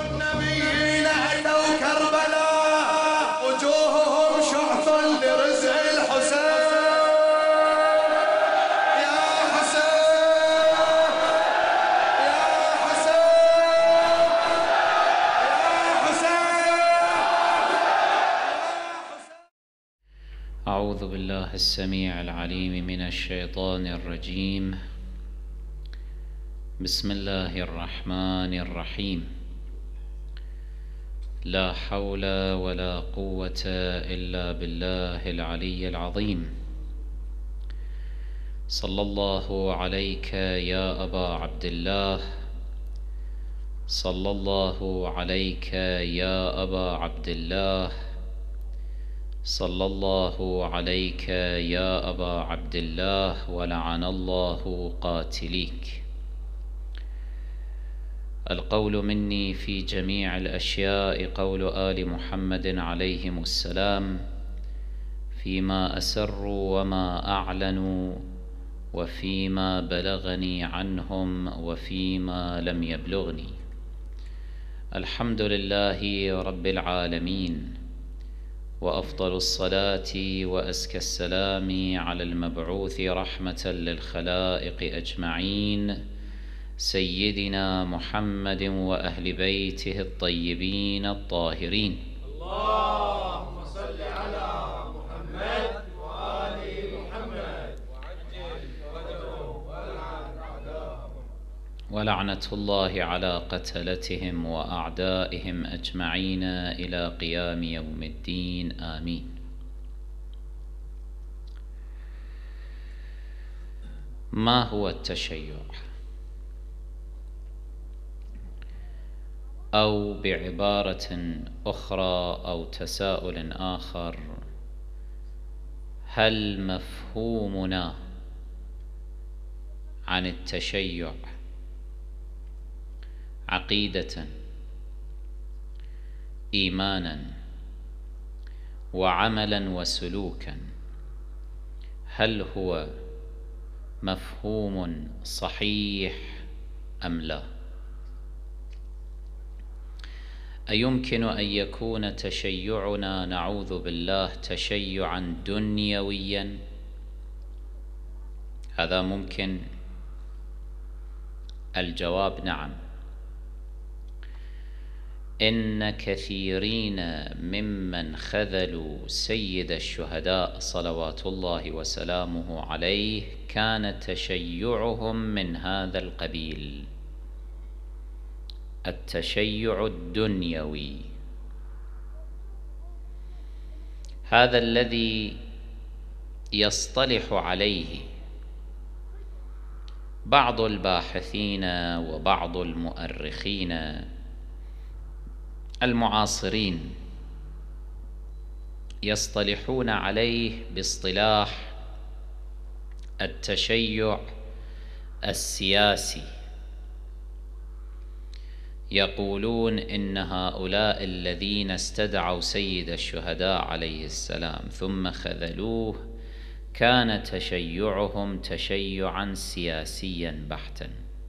النبيين أتوا كربلاء وجوههم شعث لرزق الحسين يا حسين يا حسين يا حسين أعوذ بالله السميع العليم من الشيطان الرجيم بسم الله الرحمن الرحيم لا حول ولا قوة إلا بالله العلي العظيم صلى الله عليك يا أبا عبد الله صلى الله عليك يا أبا عبد الله صلى الله عليك يا أبا عبد الله ولعن الله قاتليك القول مني في جميع الاشياء قول ال محمد عليهم السلام فيما اسروا وما اعلنوا وفيما بلغني عنهم وفيما لم يبلغني الحمد لله رب العالمين وافضل الصلاه وازكى السلام على المبعوث رحمه للخلائق اجمعين سيدنا محمد واهل بيته الطيبين الطاهرين اللهم صل على محمد وال محمد ولعنه الله على قتلتهم واعدائهم اجمعين الى قيام يوم الدين امين ما هو التشيع او بعباره اخرى او تساؤل اخر هل مفهومنا عن التشيع عقيده ايمانا وعملا وسلوكا هل هو مفهوم صحيح ام لا أيمكن أن يكون تشيعنا نعوذ بالله تشيعا دنيويا هذا ممكن الجواب نعم إن كثيرين ممن خذلوا سيد الشهداء صلوات الله وسلامه عليه كان تشيعهم من هذا القبيل التشيع الدنيوي هذا الذي يصطلح عليه بعض الباحثين وبعض المؤرخين المعاصرين يصطلحون عليه باصطلاح التشيع السياسي يقولون ان هؤلاء الذين استدعوا سيد الشهداء عليه السلام ثم خذلوه كان تشيعهم تشيعا سياسيا بحتا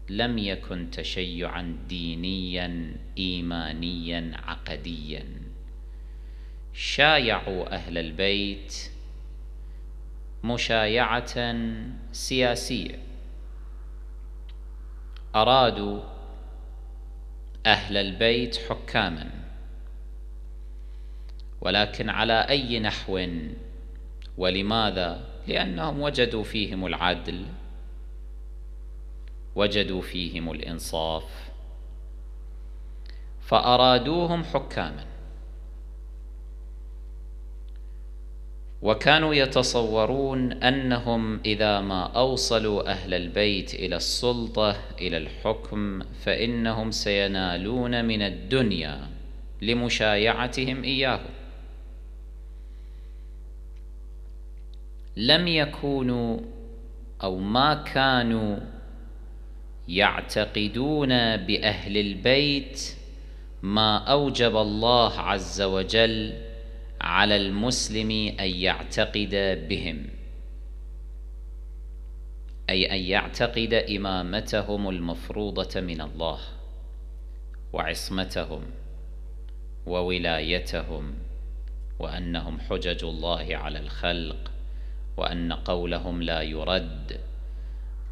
لم يكن تشيعا دينيا ايمانيا عقديا شايعوا اهل البيت مشايعه سياسيه ارادوا أهل البيت حكاما ولكن على أي نحو ولماذا؟ لأنهم وجدوا فيهم العدل وجدوا فيهم الإنصاف فأرادوهم حكاما وكانوا يتصورون انهم اذا ما اوصلوا اهل البيت الى السلطه الى الحكم فانهم سينالون من الدنيا لمشايعتهم اياه لم يكونوا او ما كانوا يعتقدون باهل البيت ما اوجب الله عز وجل على المسلم ان يعتقد بهم اي ان يعتقد امامتهم المفروضه من الله وعصمتهم وولايتهم وانهم حجج الله على الخلق وان قولهم لا يرد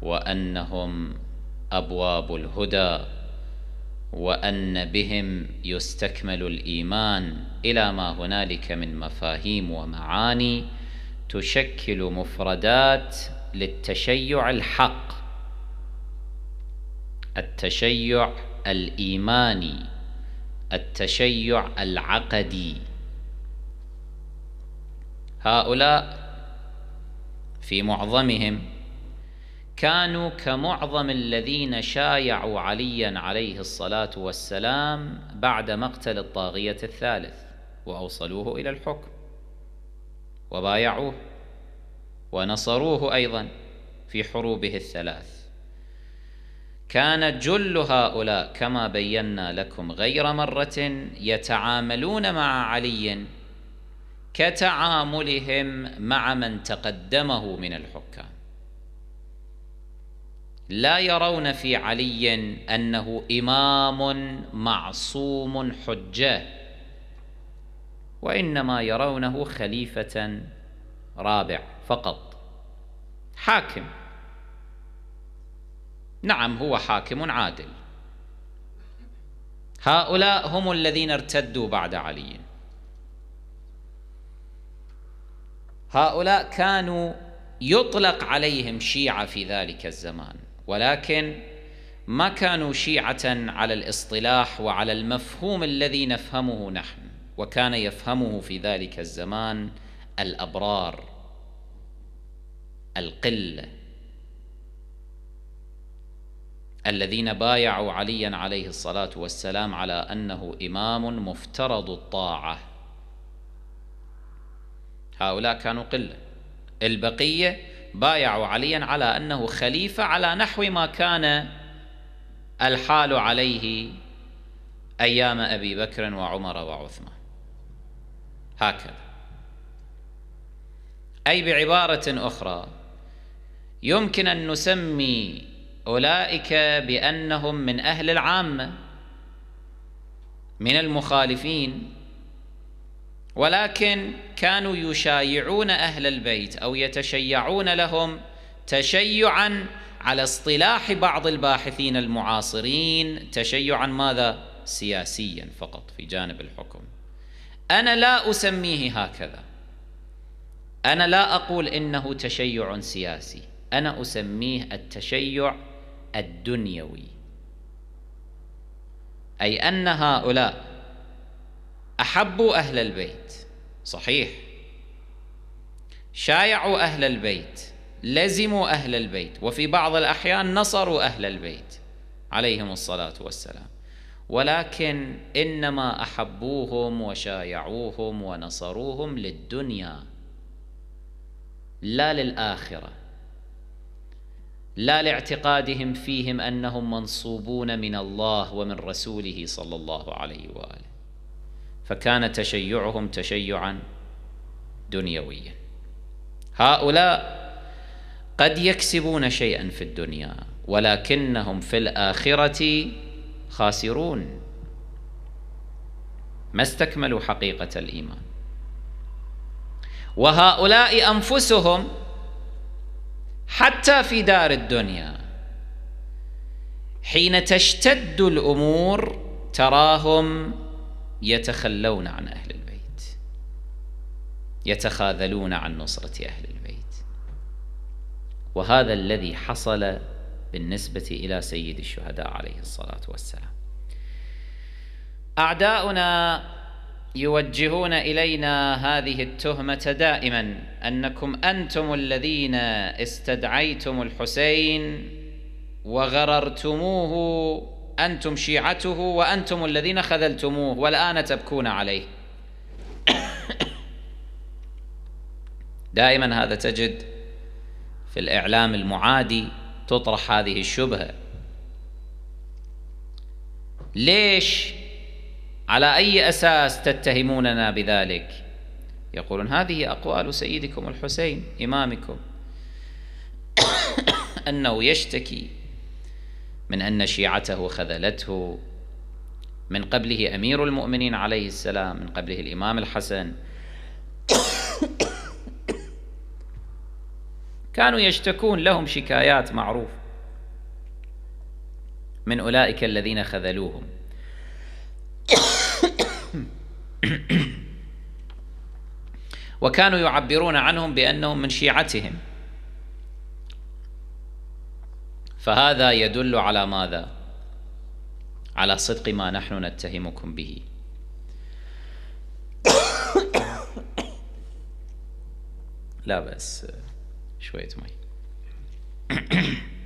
وانهم ابواب الهدى وان بهم يستكمل الايمان الى ما هنالك من مفاهيم ومعاني تشكل مفردات للتشيع الحق التشيع الايماني التشيع العقدي هؤلاء في معظمهم كانوا كمعظم الذين شايعوا عليا عليه الصلاه والسلام بعد مقتل الطاغيه الثالث واوصلوه الى الحكم وبايعوه ونصروه ايضا في حروبه الثلاث كان جل هؤلاء كما بينا لكم غير مره يتعاملون مع علي كتعاملهم مع من تقدمه من الحكام لا يرون في علي انه امام معصوم حجه وانما يرونه خليفه رابع فقط حاكم نعم هو حاكم عادل هؤلاء هم الذين ارتدوا بعد علي هؤلاء كانوا يطلق عليهم شيعه في ذلك الزمان ولكن ما كانوا شيعة على الاصطلاح وعلى المفهوم الذي نفهمه نحن وكان يفهمه في ذلك الزمان الأبرار القلة الذين بايعوا عليا عليه الصلاة والسلام على أنه إمام مفترض الطاعة هؤلاء كانوا قلة البقية بايعوا عليا على انه خليفه على نحو ما كان الحال عليه ايام ابي بكر وعمر وعثمان هكذا اي بعباره اخرى يمكن ان نسمي اولئك بانهم من اهل العامه من المخالفين ولكن كانوا يشايعون أهل البيت أو يتشيعون لهم تشيعا على اصطلاح بعض الباحثين المعاصرين تشيعا ماذا؟ سياسيا فقط في جانب الحكم أنا لا أسميه هكذا أنا لا أقول إنه تشيع سياسي أنا أسميه التشيع الدنيوي أي أن هؤلاء احبوا اهل البيت صحيح شايعوا اهل البيت لزموا اهل البيت وفي بعض الاحيان نصروا اهل البيت عليهم الصلاه والسلام ولكن انما احبوهم وشايعوهم ونصروهم للدنيا لا للاخره لا لاعتقادهم فيهم انهم منصوبون من الله ومن رسوله صلى الله عليه واله فكان تشيعهم تشيعا دنيويا هؤلاء قد يكسبون شيئا في الدنيا ولكنهم في الآخرة خاسرون ما استكملوا حقيقة الإيمان وهؤلاء أنفسهم حتى في دار الدنيا حين تشتد الأمور تراهم يتخلون عن أهل البيت يتخاذلون عن نصرة أهل البيت وهذا الذي حصل بالنسبة إلى سيد الشهداء عليه الصلاة والسلام أعداؤنا يوجهون إلينا هذه التهمة دائما أنكم أنتم الذين استدعيتم الحسين وغررتموه أنتم شيعته وأنتم الذين خذلتموه والآن تبكون عليه دائما هذا تجد في الإعلام المعادي تطرح هذه الشبهة ليش على أي أساس تتهموننا بذلك يقولون هذه أقوال سيدكم الحسين إمامكم أنه يشتكي من أن شيعته خذلته من قبله أمير المؤمنين عليه السلام من قبله الإمام الحسن كانوا يشتكون لهم شكايات معروف من أولئك الذين خذلوهم وكانوا يعبرون عنهم بأنهم من شيعتهم فهذا يدل على ماذا على صدق ما نحن نتهمكم به لا بس شويه مي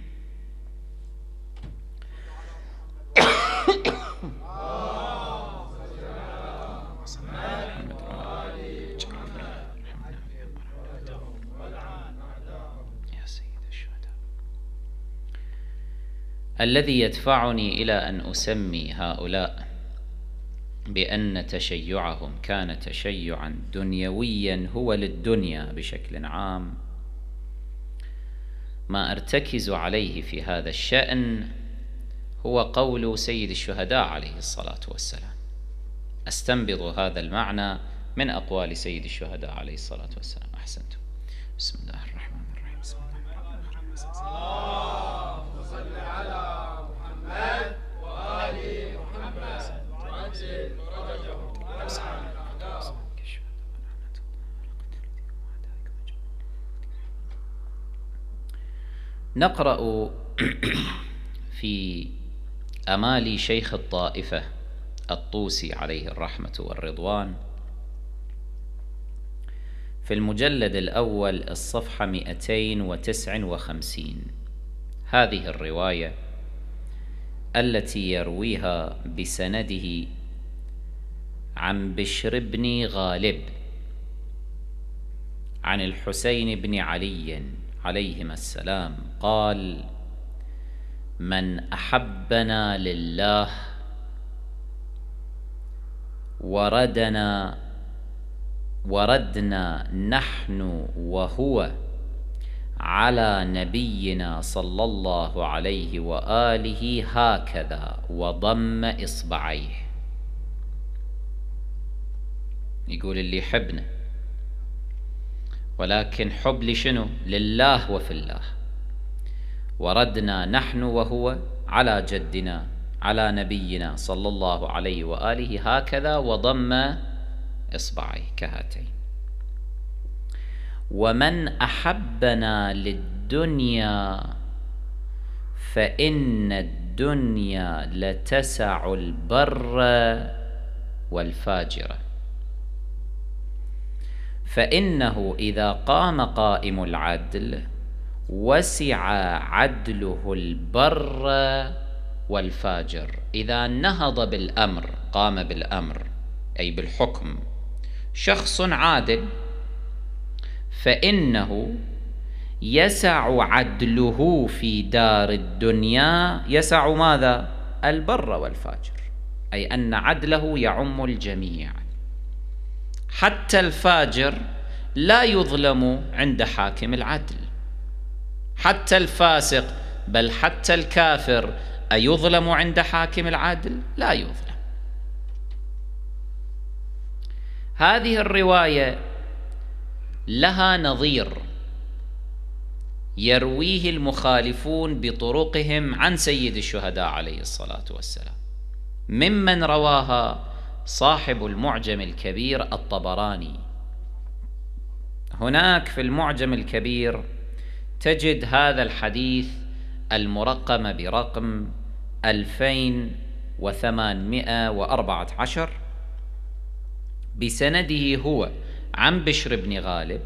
الذي يدفعني إلى أن أسمي هؤلاء بأن تشيعهم كان تشيعا دنيويا هو للدنيا بشكل عام ما أرتكز عليه في هذا الشأن هو قول سيد الشهداء عليه الصلاة والسلام أستنبط هذا المعنى من أقوال سيد الشهداء عليه الصلاة والسلام أحسنتم بسم الله الرحمن الرحيم بسم الله الرحمن الرحيم نقرأ في أمال شيخ الطائفة الطوسي عليه الرحمة والرضوان في المجلد الأول الصفحة 259 هذه الرواية التي يرويها بسنده عن بشر بن غالب عن الحسين بن علي عليهما السلام قال من احبنا لله وردنا وردنا نحن وهو على نبينا صلى الله عليه واله هكذا وضم اصبعيه يقول اللي يحبنا ولكن حب لشنو لله وفي الله وردنا نحن وهو على جدنا على نبينا صلى الله عليه وآله هكذا وضم إصبعيه كهاتين ومن أحبنا للدنيا فإن الدنيا لتسع البر والفاجره فإنه إذا قام قائم العدل وسع عدله البر والفاجر إذا نهض بالأمر قام بالأمر أي بالحكم شخص عادل فإنه يسع عدله في دار الدنيا يسع ماذا؟ البر والفاجر أي أن عدله يعم الجميع حتى الفاجر لا يظلم عند حاكم العدل حتى الفاسق بل حتى الكافر أيظلم عند حاكم العدل لا يظلم هذه الرواية لها نظير يرويه المخالفون بطرقهم عن سيد الشهداء عليه الصلاة والسلام ممن رواها صاحب المعجم الكبير الطبراني هناك في المعجم الكبير تجد هذا الحديث المرقم برقم 2814 بسنده هو عن بشر بن غالب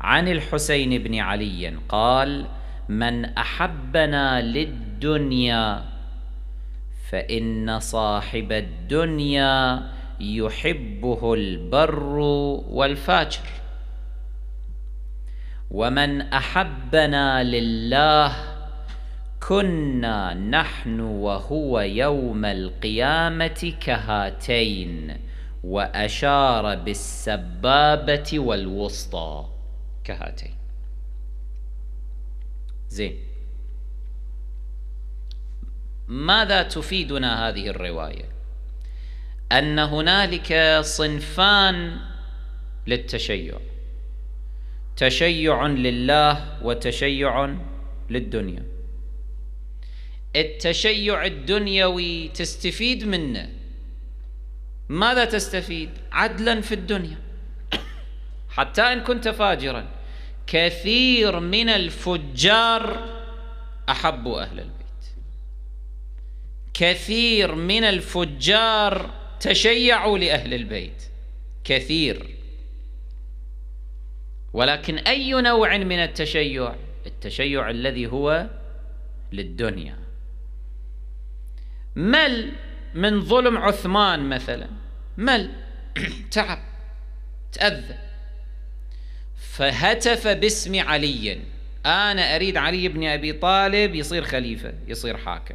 عن الحسين بن علي قال من احبنا للدنيا فان صاحب الدنيا يحبه البر والفاجر ومن احبنا لله كنا نحن وهو يوم القيامه كهاتين واشار بالسبابه والوسطى كهاتين زين ماذا تفيدنا هذه الروايه ان هنالك صنفان للتشيع تشيع لله وتشيع للدنيا التشيع الدنيوي تستفيد منه ماذا تستفيد عدلا في الدنيا حتى ان كنت فاجرا كثير من الفجار احبوا اهل البيت كثير من الفجار تشيعوا لاهل البيت كثير ولكن اي نوع من التشيع التشيع الذي هو للدنيا مل من ظلم عثمان مثلا مل تعب تأذى فهتف باسم علي أنا أريد علي بن أبي طالب يصير خليفة يصير حاكم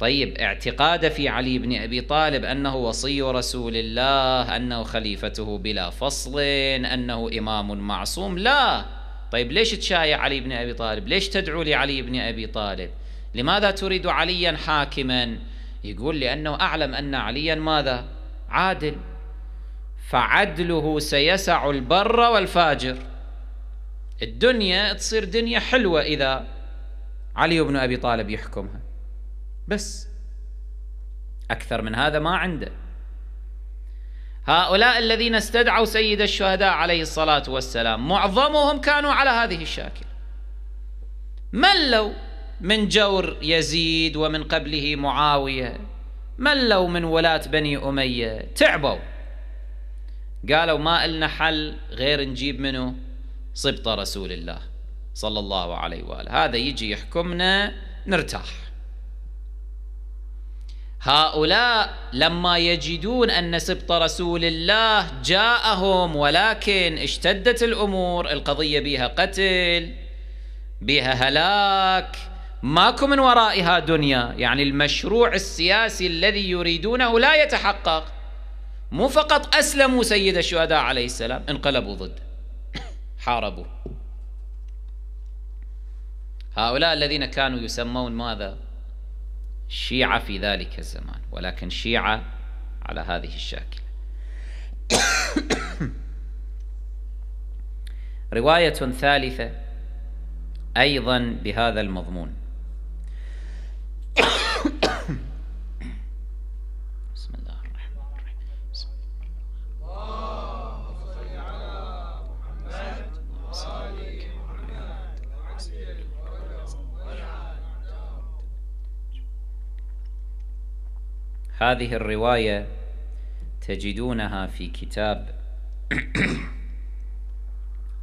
طيب اعتقاد في علي بن ابي طالب انه وصي رسول الله انه خليفته بلا فصل انه امام معصوم لا طيب ليش تشايع علي بن ابي طالب ليش تدعو لعلي بن ابي طالب لماذا تريد عليا حاكما يقول لانه اعلم ان عليا ماذا عادل فعدله سيسع البر والفاجر الدنيا تصير دنيا حلوه اذا علي بن ابي طالب يحكمها بس أكثر من هذا ما عنده هؤلاء الذين استدعوا سيد الشهداء عليه الصلاة والسلام معظمهم كانوا على هذه الشاكلة ملوا من جور يزيد ومن قبله معاوية ملوا من ولاة بني أمية تعبوا قالوا ما إلنا حل غير نجيب منه صبط رسول الله صلى الله عليه وآله هذا يجي يحكمنا نرتاح هؤلاء لما يجدون ان سبط رسول الله جاءهم ولكن اشتدت الامور القضيه بها قتل بها هلاك ماكو من ورائها دنيا يعني المشروع السياسي الذي يريدونه لا يتحقق مو فقط اسلموا سيد الشهداء عليه السلام انقلبوا ضده حاربوا هؤلاء الذين كانوا يسمون ماذا الشيعة في ذلك الزمان ولكن شيعة على هذه الشاكلة رواية ثالثة أيضا بهذا المضمون هذه الرواية تجدونها في كتاب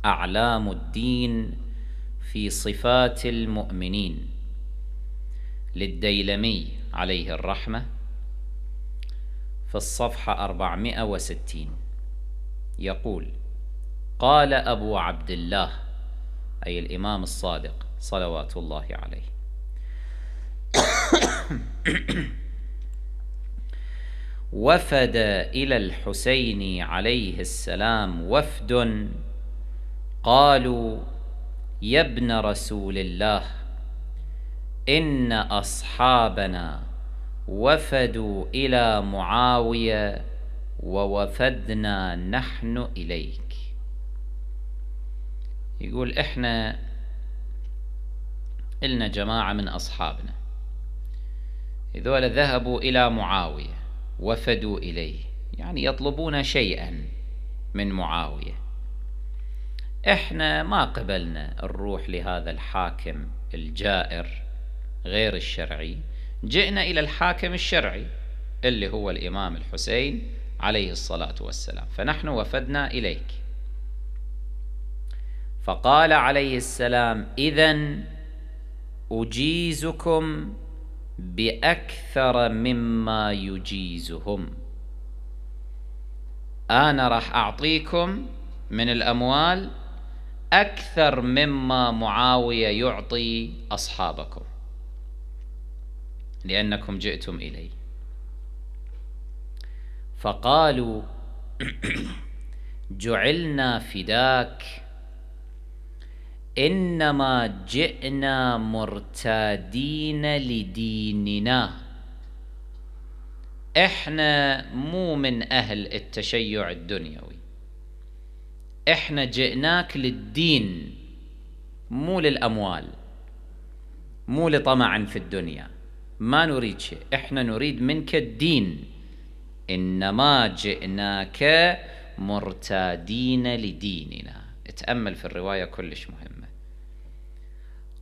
أعلام الدين في صفات المؤمنين للديلمي عليه الرحمة في الصفحة 460 يقول قال أبو عبد الله أي الإمام الصادق صلوات الله عليه وفد الى الحسين عليه السلام وفد قالوا يا ابن رسول الله ان اصحابنا وفدوا الى معاويه ووفدنا نحن اليك يقول احنا إلنا جماعة من أصحابنا ذولا ذهبوا إلى معاوية وفدوا إليه يعني يطلبون شيئا من معاوية إحنا ما قبلنا نروح لهذا الحاكم الجائر غير الشرعي جئنا إلى الحاكم الشرعي اللي هو الإمام الحسين عليه الصلاة والسلام فنحن وفدنا إليك فقال عليه السلام إذا أجيزكم بأكثر مما يجيزهم أنا راح أعطيكم من الأموال أكثر مما معاوية يعطي أصحابكم لأنكم جئتم إلي فقالوا جعلنا فداك انما جئنا مرتادين لديننا احنا مو من اهل التشيع الدنيوي احنا جئناك للدين مو للاموال مو لطمع في الدنيا ما نريد شيء احنا نريد منك الدين انما جئناك مرتادين لديننا اتأمل في الروايه كلش مهمه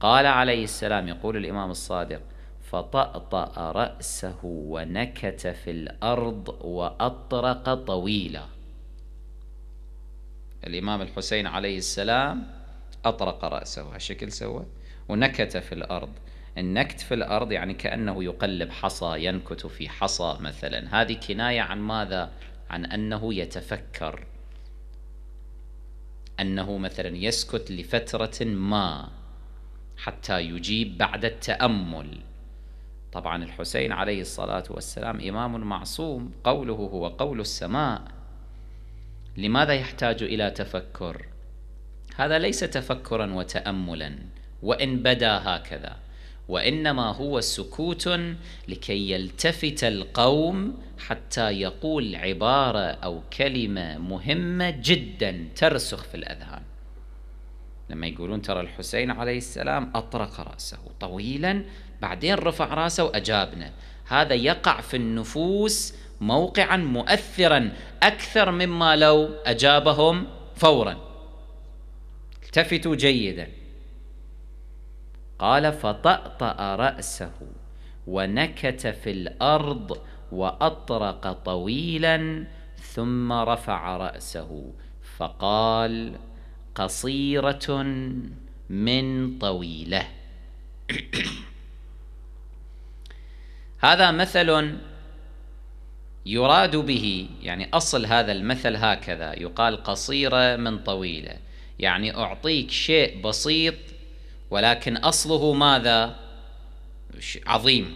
قال عليه السلام يقول الإمام الصادق فطأطأ رأسه ونكت في الأرض وأطرق طويلا الإمام الحسين عليه السلام أطرق رأسه هالشكل سوى ونكت في الأرض النكت في الأرض يعني كأنه يقلب حصى ينكت في حصى مثلا هذه كناية عن ماذا؟ عن أنه يتفكر أنه مثلا يسكت لفترة ما حتى يجيب بعد التأمل طبعا الحسين عليه الصلاة والسلام إمام معصوم قوله هو قول السماء لماذا يحتاج إلى تفكر هذا ليس تفكرا وتأملا وإن بدا هكذا وإنما هو سكوت لكي يلتفت القوم حتى يقول عبارة أو كلمة مهمة جدا ترسخ في الأذهان لما يقولون ترى الحسين عليه السلام أطرق رأسه طويلا بعدين رفع رأسه وأجابنا هذا يقع في النفوس موقعا مؤثرا أكثر مما لو أجابهم فورا التفتوا جيدا قال فطأطأ رأسه ونكت في الأرض وأطرق طويلا ثم رفع رأسه فقال قصيرة من طويلة هذا مثل يراد به يعني أصل هذا المثل هكذا يقال قصيرة من طويلة يعني أعطيك شيء بسيط ولكن أصله ماذا عظيم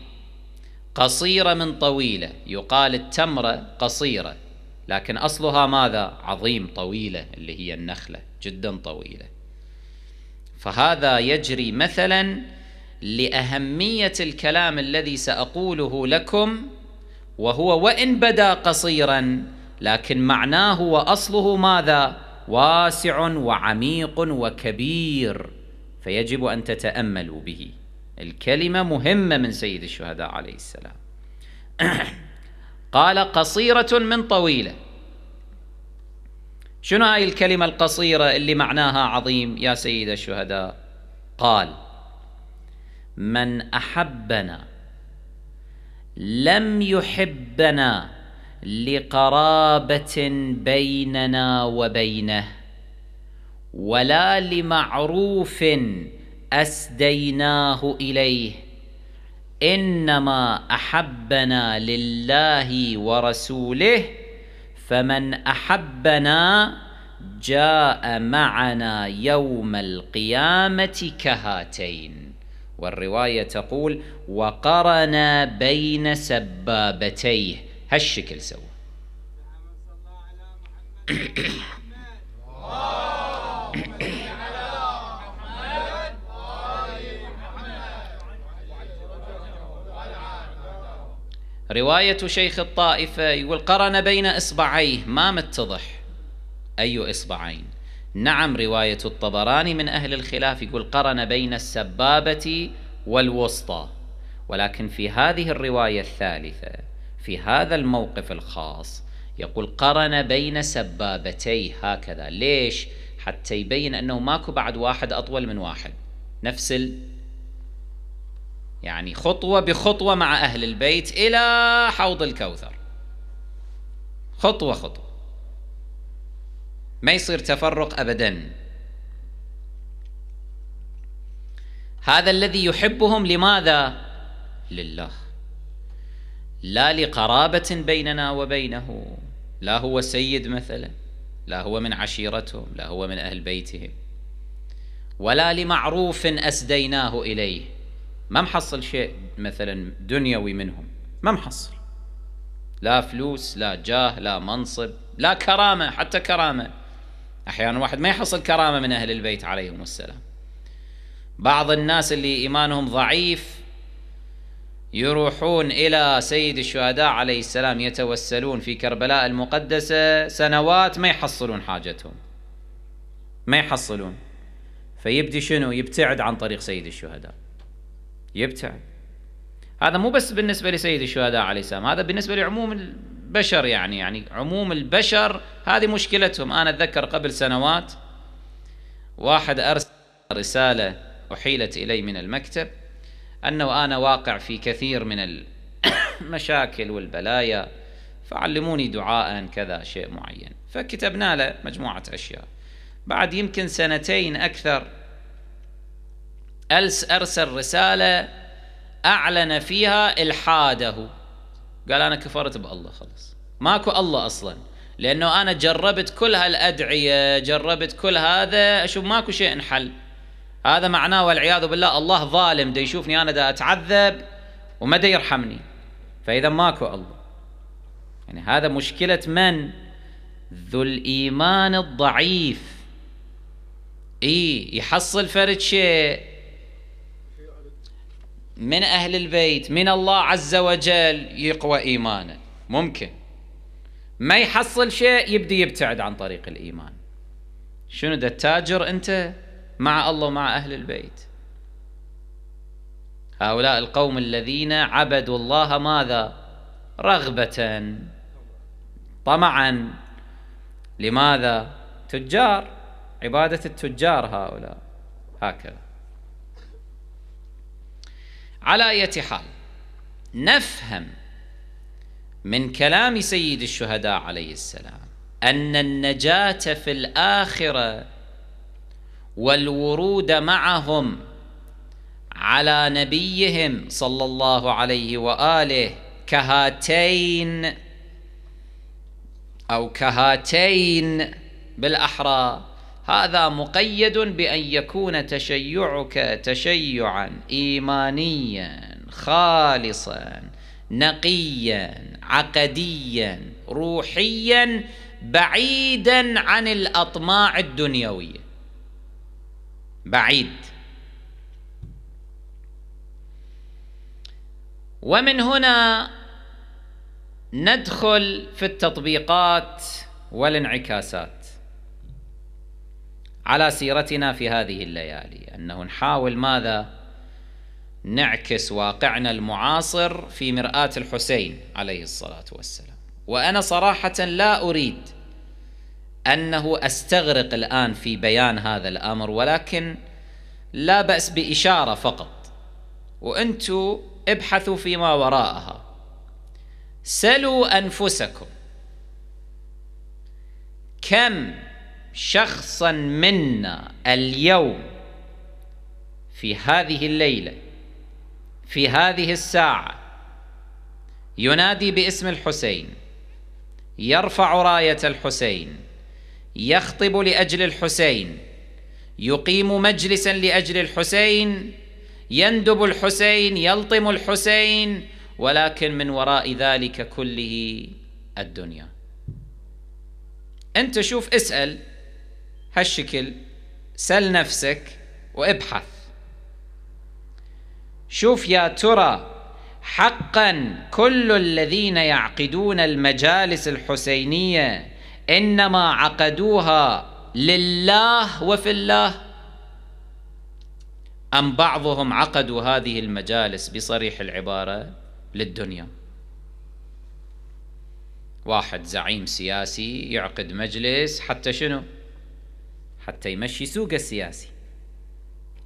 قصيرة من طويلة يقال التمرة قصيرة لكن أصلها ماذا عظيم طويلة اللي هي النخلة جدا طويله فهذا يجري مثلا لاهميه الكلام الذي ساقوله لكم وهو وان بدا قصيرا لكن معناه واصله ماذا واسع وعميق وكبير فيجب ان تتاملوا به الكلمه مهمه من سيد الشهداء عليه السلام قال قصيره من طويله شنو هاي الكلمة القصيرة اللي معناها عظيم يا سيد الشهداء قال من أحبنا لم يحبنا لقرابة بيننا وبينه ولا لمعروف أسديناه إليه إنما أحبنا لله ورسوله فمن احبنا جاء معنا يوم القيامه كهاتين والروايه تقول وقرنا بين سبابتيه هالشكل سوى رواية شيخ الطائفة يقول قرن بين إصبعيه ما متضح أي إصبعين نعم رواية الطبراني من أهل الخلاف يقول قرن بين السبابة والوسطى ولكن في هذه الرواية الثالثة في هذا الموقف الخاص يقول قرن بين سبابتيه هكذا ليش حتى يبين أنه ماكو بعد واحد أطول من واحد نفس يعني خطوه بخطوه مع اهل البيت الى حوض الكوثر خطوه خطوه ما يصير تفرق ابدا هذا الذي يحبهم لماذا لله لا لقرابه بيننا وبينه لا هو سيد مثلا لا هو من عشيرتهم لا هو من اهل بيتهم ولا لمعروف اسديناه اليه ما محصل شيء مثلا دنيوي منهم ما محصل لا فلوس لا جاه لا منصب لا كرامة حتى كرامة أحيانا واحد ما يحصل كرامة من أهل البيت عليهم السلام بعض الناس اللي إيمانهم ضعيف يروحون إلى سيد الشهداء عليه السلام يتوسلون في كربلاء المقدسة سنوات ما يحصلون حاجتهم ما يحصلون فيبدي شنو يبتعد عن طريق سيد الشهداء يبتعد هذا مو بس بالنسبة لسيد الشهداء عليه السلام هذا بالنسبة لعموم البشر يعني يعني عموم البشر هذه مشكلتهم أنا أتذكر قبل سنوات واحد أرسل رسالة أحيلت إلي من المكتب أنه أنا واقع في كثير من المشاكل والبلايا فعلموني دعاء كذا شيء معين فكتبنا له مجموعة أشياء بعد يمكن سنتين أكثر أرسل رسالة أعلن فيها إلحاده قال أنا كفرت بالله خلاص ماكو الله أصلا لأنه أنا جربت كل هالأدعية جربت كل هذا أشوف ماكو شيء انحل هذا معناه والعياذ بالله الله ظالم دا يشوفني أنا دا أتعذب وما دا يرحمني فإذا ماكو الله يعني هذا مشكلة من ذو الإيمان الضعيف إي يحصل فرد شيء من أهل البيت من الله عز وجل يقوى إيمانه ممكن ما يحصل شيء يبدي يبتعد عن طريق الإيمان شنو ده التاجر أنت مع الله ومع أهل البيت هؤلاء القوم الذين عبدوا الله ماذا رغبة طمعا لماذا تجار عبادة التجار هؤلاء هكذا على أية حال نفهم من كلام سيد الشهداء عليه السلام أن النجاة في الآخرة والورود معهم على نبيهم صلى الله عليه وآله كهاتين أو كهاتين بالأحرى هذا مقيد بأن يكون تشيعك تشيعا إيمانيا خالصا نقيا عقديا روحيا بعيدا عن الأطماع الدنيوية بعيد ومن هنا ندخل في التطبيقات والانعكاسات على سيرتنا في هذه الليالي انه نحاول ماذا نعكس واقعنا المعاصر في مرآة الحسين عليه الصلاة والسلام وانا صراحة لا اريد انه استغرق الان في بيان هذا الامر ولكن لا باس باشاره فقط وانتم ابحثوا فيما وراءها سلوا انفسكم كم شخصا منا اليوم في هذه الليله في هذه الساعه ينادي باسم الحسين يرفع رايه الحسين يخطب لاجل الحسين يقيم مجلسا لاجل الحسين يندب الحسين يلطم الحسين ولكن من وراء ذلك كله الدنيا انت شوف اسال هالشكل سل نفسك وابحث شوف يا ترى حقا كل الذين يعقدون المجالس الحسينيه انما عقدوها لله وفي الله ام بعضهم عقدوا هذه المجالس بصريح العباره للدنيا واحد زعيم سياسي يعقد مجلس حتى شنو حتى يمشي سوق السياسي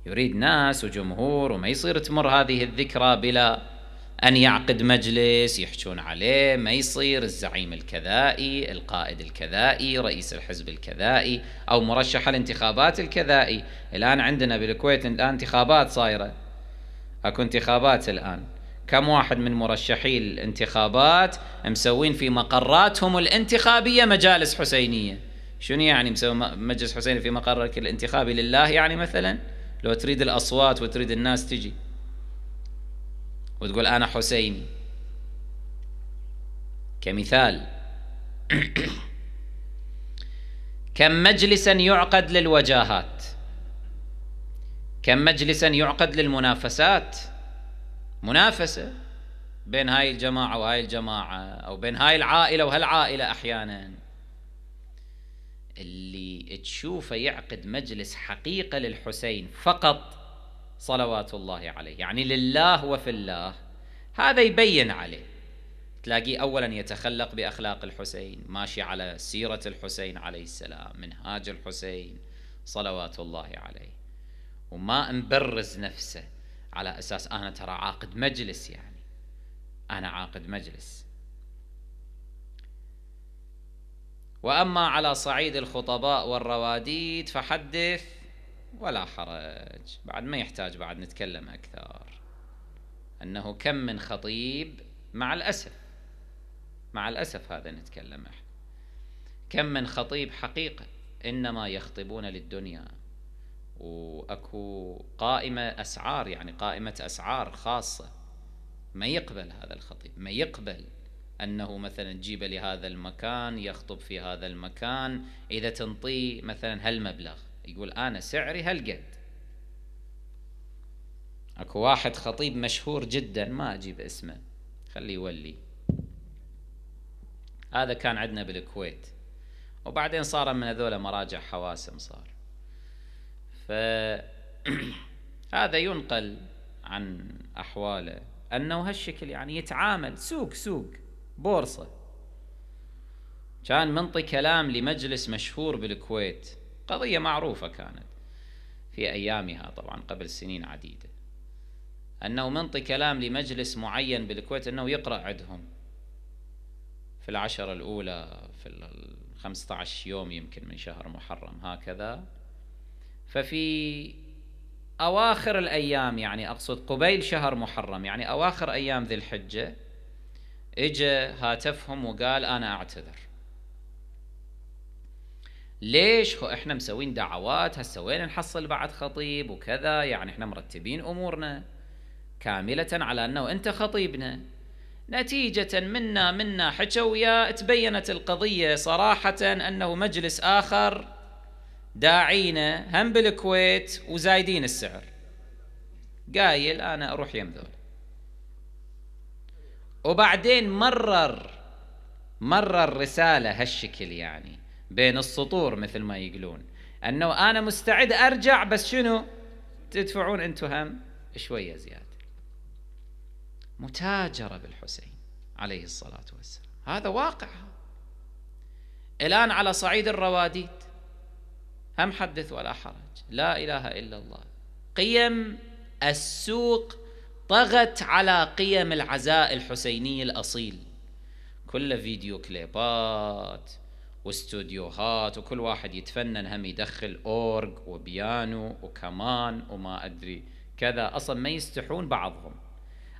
يريد ناس وجمهور وما يصير تمر هذه الذكرى بلا أن يعقد مجلس يحشون عليه ما يصير الزعيم الكذائي القائد الكذائي رئيس الحزب الكذائي أو مرشح الانتخابات الكذائي الآن عندنا بالكويت الآن انتخابات صايرة أكو انتخابات الآن كم واحد من مرشحي الانتخابات مسوين في مقراتهم الانتخابية مجالس حسينية شنو يعني مسوي مجلس حسيني في مقرك الانتخابي لله يعني مثلا لو تريد الاصوات وتريد الناس تجي وتقول انا حسيني كمثال كم مجلسا يعقد للوجاهات كم مجلسا يعقد للمنافسات منافسه بين هاي الجماعه وهاي الجماعه او بين هاي العائله وهالعائله احيانا اللي تشوفه يعقد مجلس حقيقه للحسين فقط صلوات الله عليه يعني لله وفي الله هذا يبين عليه تلاقيه اولا يتخلق باخلاق الحسين ماشي على سيره الحسين عليه السلام منهاج الحسين صلوات الله عليه وما مبرز نفسه على اساس انا ترى عاقد مجلس يعني انا عاقد مجلس وأما على صعيد الخطباء والرواديد فحدث ولا حرج بعد ما يحتاج بعد نتكلم أكثر أنه كم من خطيب مع الأسف مع الأسف هذا نتكلم احنا كم من خطيب حقيقة إنما يخطبون للدنيا وأكو قائمة أسعار يعني قائمة أسعار خاصة ما يقبل هذا الخطيب ما يقبل انه مثلا تجيبه لهذا المكان يخطب في هذا المكان اذا تنطيه مثلا هالمبلغ يقول انا سعري هالقد اكو واحد خطيب مشهور جدا ما اجيب اسمه خليه يولي هذا كان عندنا بالكويت وبعدين صار من هذول مراجع حواسم صار ف هذا ينقل عن احواله انه هالشكل يعني يتعامل سوق سوق بورصة كان منطي كلام لمجلس مشهور بالكويت قضية معروفة كانت في أيامها طبعا قبل سنين عديدة أنه منطي كلام لمجلس معين بالكويت أنه يقرأ عندهم في العشرة الأولى في الخمسة عشر يوم يمكن من شهر محرم هكذا ففي أواخر الأيام يعني أقصد قبيل شهر محرم يعني أواخر أيام ذي الحجة اجى هاتفهم وقال انا اعتذر ليش هو احنا مسوين دعوات هسه وين نحصل بعد خطيب وكذا يعني احنا مرتبين امورنا كاملة على انه انت خطيبنا نتيجة منا منا حكى وياه تبينت القضية صراحة انه مجلس اخر داعينا هم بالكويت وزايدين السعر قايل انا اروح يمذول وبعدين مرر مرر رسالة هالشكل يعني بين السطور مثل ما يقولون أنه أنا مستعد أرجع بس شنو تدفعون أنتم هم شوية زيادة متاجرة بالحسين عليه الصلاة والسلام هذا واقع الآن على صعيد الرواديد هم حدث ولا حرج لا إله إلا الله قيم السوق طغت على قيم العزاء الحسيني الأصيل كله فيديو كليبات واستوديوهات وكل واحد يتفنن هم يدخل أورج وبيانو وكمان وما أدري كذا أصلا ما يستحون بعضهم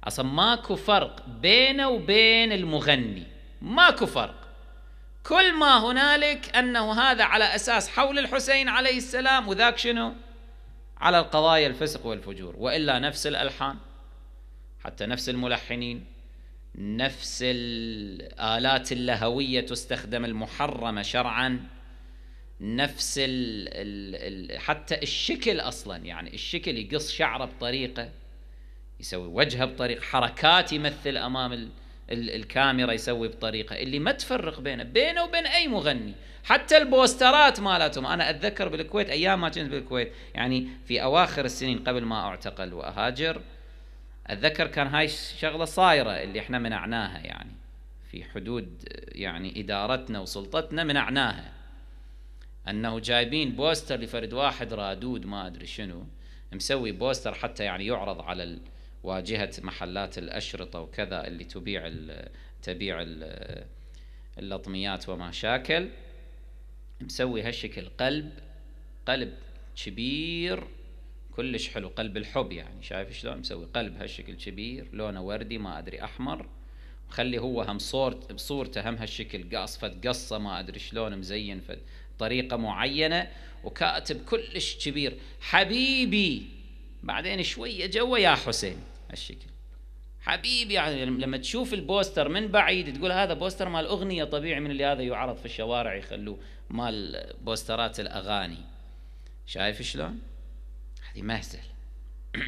أصلا ماكو فرق بينه وبين المغني ماكو فرق كل ما هنالك أنه هذا على أساس حول الحسين عليه السلام وذاك شنو على القضايا الفسق والفجور وإلا نفس الألحان حتى نفس الملحنين نفس الآلات اللهوية تستخدم المحرمة شرعا نفس ال الـ حتى الشكل أصلا يعني الشكل يقص شعره بطريقة يسوي وجهه بطريقة حركات يمثل أمام الـ الـ الكاميرا يسوي بطريقة اللي ما تفرق بينه بينه وبين أي مغني حتى البوسترات مالتهم أنا أتذكر بالكويت أيام ما كنت بالكويت يعني في أواخر السنين قبل ما أعتقل وأهاجر اتذكر كان هاي الشغله صايره اللي احنا منعناها يعني في حدود يعني ادارتنا وسلطتنا منعناها انه جايبين بوستر لفرد واحد رادود ما ادري شنو مسوي بوستر حتى يعني يعرض على واجهه محلات الاشرطه وكذا اللي تبيع الـ تبيع الـ اللطميات وما شاكل مسوي هالشكل قلب قلب كبير كلش حلو قلب الحب يعني شايف شلون مسوي قلب هالشكل كبير لونه وردي ما ادري احمر مخلي هو هم صورت بصورته هم هالشكل قاص فد قصه ما ادري شلون مزين فد طريقه معينه وكاتب كلش كبير حبيبي بعدين شويه جوا يا حسين هالشكل حبيبي يعني لما تشوف البوستر من بعيد تقول هذا بوستر مال اغنيه طبيعي من اللي هذا يعرض في الشوارع يخلوه مال بوسترات الاغاني شايف شلون؟ هذه مهزل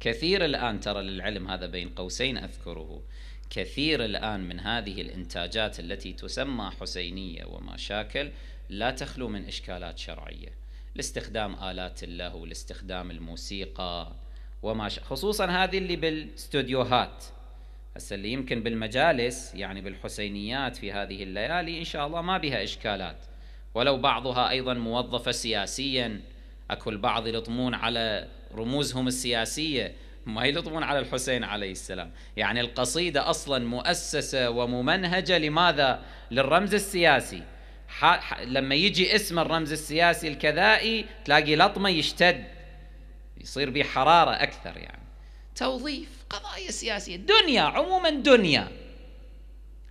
كثير الآن ترى للعلم هذا بين قوسين أذكره كثير الآن من هذه الإنتاجات التي تسمى حسينية ومشاكل لا تخلو من إشكالات شرعية لاستخدام آلات اللهو لاستخدام الموسيقى وما ش... خصوصا هذه اللي بالاستوديوهات هسه اللي يمكن بالمجالس يعني بالحسينيات في هذه الليالي إن شاء الله ما بها إشكالات ولو بعضها أيضا موظفة سياسيا اكو البعض يلطمون على رموزهم السياسيه ما يلطمون على الحسين عليه السلام يعني القصيده اصلا مؤسسه وممنهجه لماذا للرمز السياسي لما يجي اسم الرمز السياسي الكذائي تلاقي لطمه يشتد يصير به حراره اكثر يعني توظيف قضايا سياسيه دنيا عموما دنيا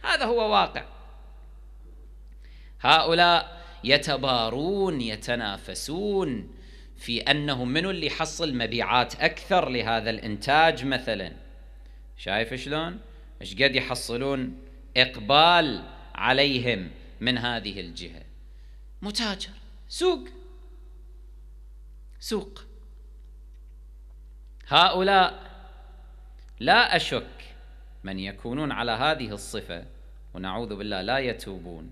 هذا هو واقع هؤلاء يتبارون يتنافسون في انه منو اللي يحصل مبيعات اكثر لهذا الانتاج مثلا شايف شلون ايش قد يحصلون اقبال عليهم من هذه الجهه متاجر سوق سوق هؤلاء لا اشك من يكونون على هذه الصفه ونعوذ بالله لا يتوبون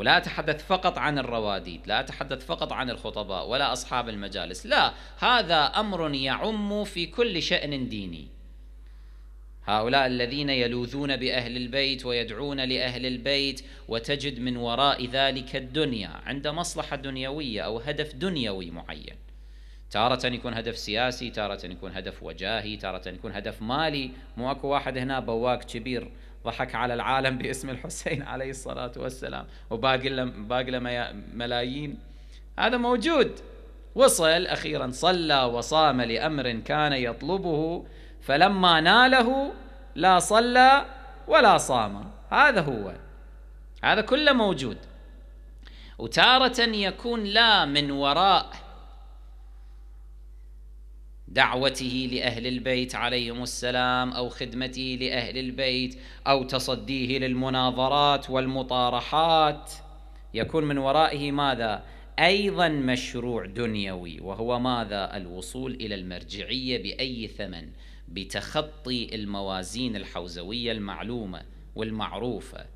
ولا أتحدث فقط عن الرواديد لا أتحدث فقط عن الخطباء ولا أصحاب المجالس لا هذا أمر يعم في كل شأن ديني هؤلاء الذين يلوذون بأهل البيت ويدعون لأهل البيت وتجد من وراء ذلك الدنيا عند مصلحة دنيوية أو هدف دنيوي معين تارة يكون هدف سياسي تارة يكون هدف وجاهي تارة يكون هدف مالي مو أكو واحد هنا بواك كبير ضحك على العالم باسم الحسين عليه الصلاة والسلام وباقي له باقي له ملايين هذا موجود وصل أخيرا صلى وصام لأمر كان يطلبه فلما ناله لا صلى ولا صام هذا هو هذا كله موجود وتارة يكون لا من وراء دعوته لاهل البيت عليهم السلام او خدمته لاهل البيت او تصديه للمناظرات والمطارحات يكون من ورائه ماذا ايضا مشروع دنيوي وهو ماذا الوصول الى المرجعيه باي ثمن بتخطي الموازين الحوزويه المعلومه والمعروفه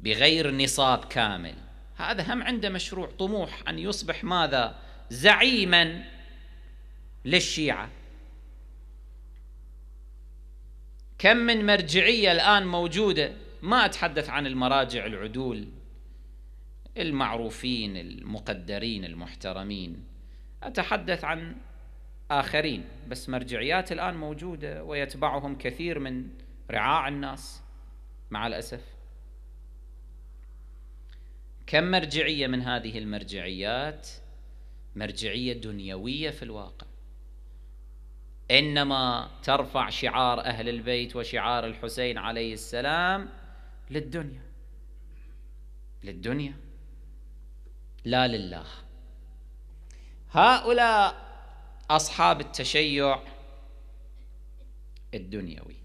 بغير نصاب كامل هذا هم عنده مشروع طموح ان يصبح ماذا زعيما للشيعة كم من مرجعية الآن موجودة ما أتحدث عن المراجع العدول المعروفين المقدرين المحترمين أتحدث عن آخرين بس مرجعيات الآن موجودة ويتبعهم كثير من رعاع الناس مع الأسف كم مرجعية من هذه المرجعيات مرجعية دنيوية في الواقع إنما ترفع شعار أهل البيت وشعار الحسين عليه السلام للدنيا للدنيا لا لله هؤلاء أصحاب التشيع الدنيوي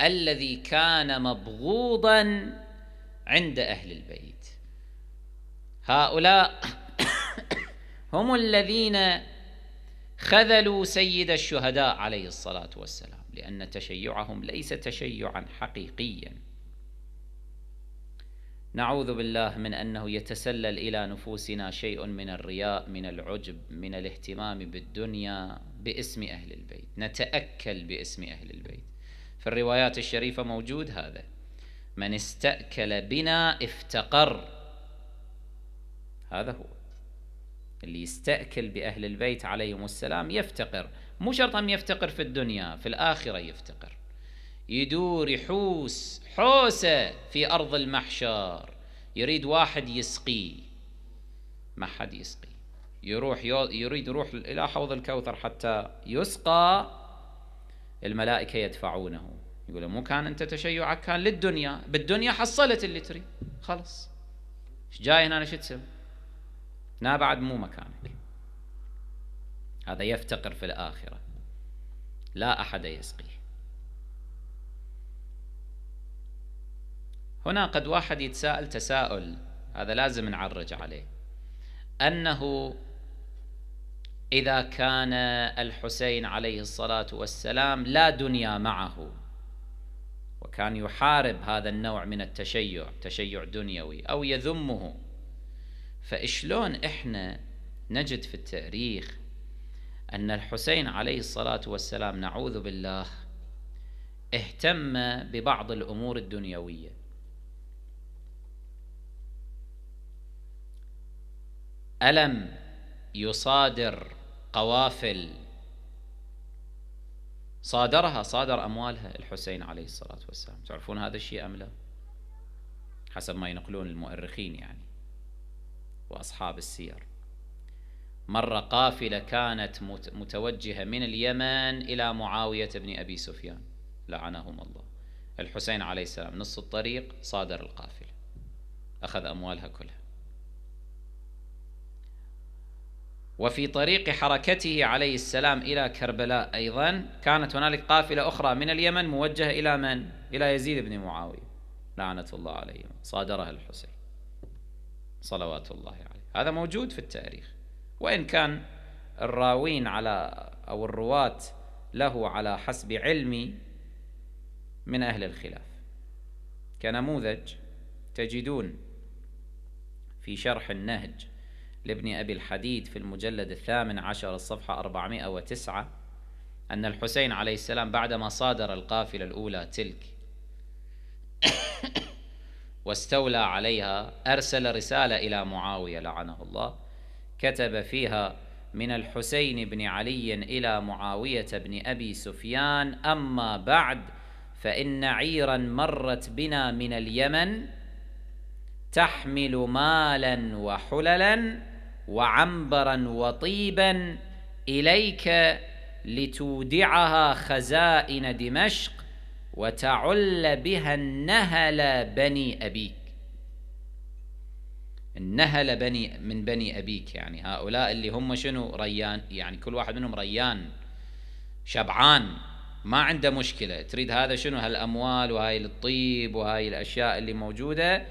الذي كان مبغوضا عند أهل البيت هؤلاء هم الذين خذلوا سيد الشهداء عليه الصلاة والسلام لأن تشيعهم ليس تشيعا حقيقيا نعوذ بالله من أنه يتسلل إلى نفوسنا شيء من الرياء من العجب من الاهتمام بالدنيا باسم أهل البيت نتأكل باسم أهل البيت في الروايات الشريفة موجود هذا من استأكل بنا افتقر هذا هو اللي يستأكل بأهل البيت عليهم السلام يفتقر مو شرط أن يفتقر في الدنيا في الآخرة يفتقر يدور يحوس حوسة في أرض المحشر يريد واحد يسقيه ما حد يسقي يروح يريد يروح إلى حوض الكوثر حتى يسقى الملائكة يدفعونه يقول مو كان أنت تشيعك كان للدنيا بالدنيا حصلت اللي تريد خلص جاي هنا شو تسوي هنا بعد مو مكانك هذا يفتقر في الآخرة لا أحد يسقيه هنا قد واحد يتساءل تساؤل هذا لازم نعرج عليه أنه إذا كان الحسين عليه الصلاة والسلام لا دنيا معه وكان يحارب هذا النوع من التشيع تشيع دنيوي أو يذمه فإشلون إحنا نجد في التاريخ أن الحسين عليه الصلاة والسلام نعوذ بالله اهتم ببعض الأمور الدنيوية ألم يصادر قوافل صادرها صادر أموالها الحسين عليه الصلاة والسلام تعرفون هذا الشيء أم لا حسب ما ينقلون المؤرخين يعني وأصحاب السير مر قافلة كانت متوجهة من اليمن إلى معاوية بن أبي سفيان لعنهم الله الحسين عليه السلام نص الطريق صادر القافلة أخذ أموالها كلها وفي طريق حركته عليه السلام إلى كربلاء أيضا كانت هنالك قافلة أخرى من اليمن موجهة إلى من؟ إلى يزيد بن معاوية لعنة الله عليهم صادرها الحسين صلوات الله عليه هذا موجود في التاريخ وإن كان الراوين على أو الرواة له على حسب علمي من أهل الخلاف كنموذج تجدون في شرح النهج لابن أبي الحديد في المجلد الثامن عشر الصفحة 409 أن الحسين عليه السلام بعدما صادر القافلة الأولى تلك واستولى عليها أرسل رسالة إلى معاوية لعنه الله كتب فيها من الحسين بن علي إلى معاوية بن أبي سفيان أما بعد فإن عيرا مرت بنا من اليمن تحمل مالا وحللا وعنبرا وطيبا إليك لتودعها خزائن دمشق وتعل بها النهل بني أبيك النهل بني من بني أبيك يعني هؤلاء اللي هم شنو ريان يعني كل واحد منهم ريان شبعان ما عنده مشكلة تريد هذا شنو هالأموال وهاي الطيب وهاي الأشياء اللي موجودة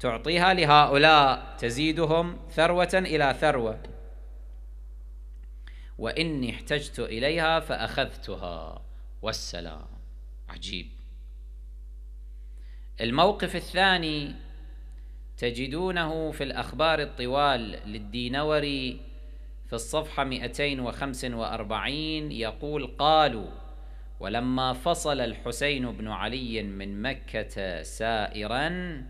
تعطيها لهؤلاء تزيدهم ثروة إلى ثروة وإني احتجت إليها فأخذتها والسلام عجيب الموقف الثاني تجدونه في الأخبار الطوال للدينوري في الصفحة 245 يقول قالوا ولما فصل الحسين بن علي من مكة سائرا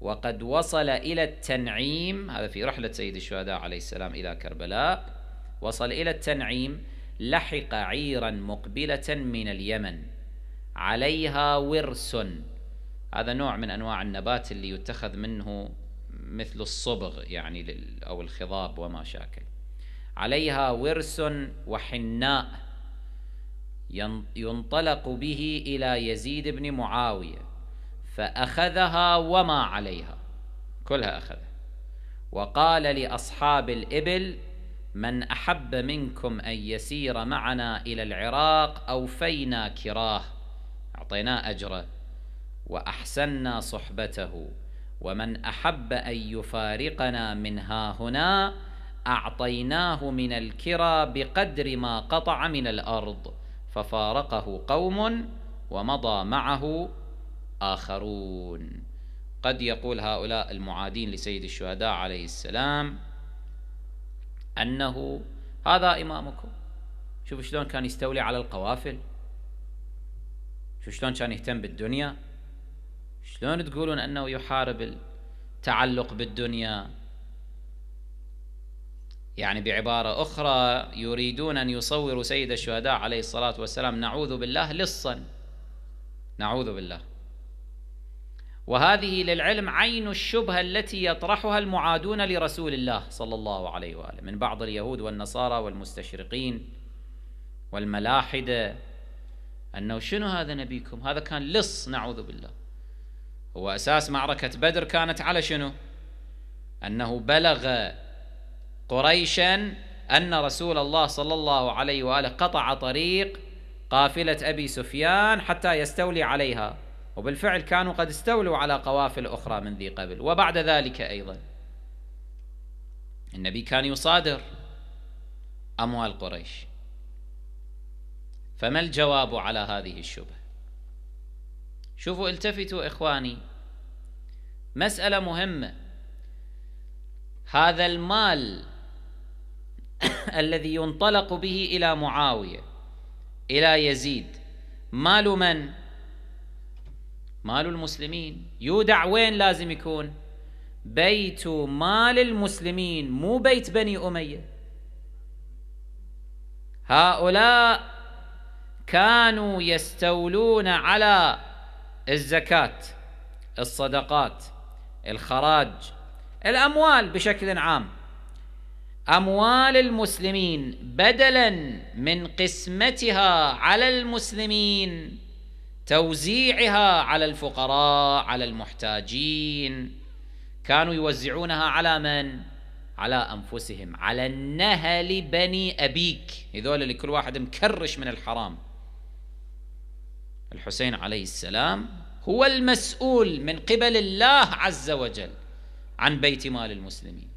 وقد وصل إلى التنعيم هذا في رحلة سيد الشهداء عليه السلام إلى كربلاء وصل إلى التنعيم لحق عيرا مقبلة من اليمن عليها ورس هذا نوع من انواع النبات اللي يتخذ منه مثل الصبغ يعني او الخضاب وما شاكل عليها ورس وحناء ينطلق به الى يزيد بن معاويه فاخذها وما عليها كلها اخذها وقال لاصحاب الابل من احب منكم ان يسير معنا الى العراق اوفينا كراه أعطيناه أجره وأحسنا صحبته ومن أحب أن يفارقنا من ها هنا أعطيناه من الكرى بقدر ما قطع من الأرض ففارقه قوم ومضى معه آخرون قد يقول هؤلاء المعادين لسيد الشهداء عليه السلام أنه هذا إمامكم شوف شلون كان يستولي على القوافل شوف شلون كان يهتم بالدنيا شلون تقولون أنه يحارب التعلق بالدنيا يعني بعبارة أخرى يريدون أن يصوروا سيد الشهداء عليه الصلاة والسلام نعوذ بالله لصا نعوذ بالله وهذه للعلم عين الشبهة التي يطرحها المعادون لرسول الله صلى الله عليه وآله من بعض اليهود والنصارى والمستشرقين والملاحدة أنه شنو هذا نبيكم هذا كان لص نعوذ بالله هو أساس معركة بدر كانت على شنو أنه بلغ قريشا أن رسول الله صلى الله عليه وآله قطع طريق قافلة أبي سفيان حتى يستولي عليها وبالفعل كانوا قد استولوا على قوافل أخرى من ذي قبل وبعد ذلك أيضا النبي كان يصادر أموال قريش فما الجواب على هذه الشبهة شوفوا التفتوا إخواني مسألة مهمة هذا المال الذي ينطلق به إلى معاوية إلى يزيد مال من؟ مال المسلمين يودع وين لازم يكون؟ بيت مال المسلمين مو بيت بني أمية هؤلاء كانوا يستولون على الزكاة الصدقات الخراج الأموال بشكل عام أموال المسلمين بدلا من قسمتها على المسلمين توزيعها على الفقراء على المحتاجين كانوا يوزعونها على من؟ على أنفسهم على النهل بني أبيك هذول اللي كل واحد مكرش من الحرام الحسين عليه السلام هو المسؤول من قبل الله عز وجل عن بيت مال المسلمين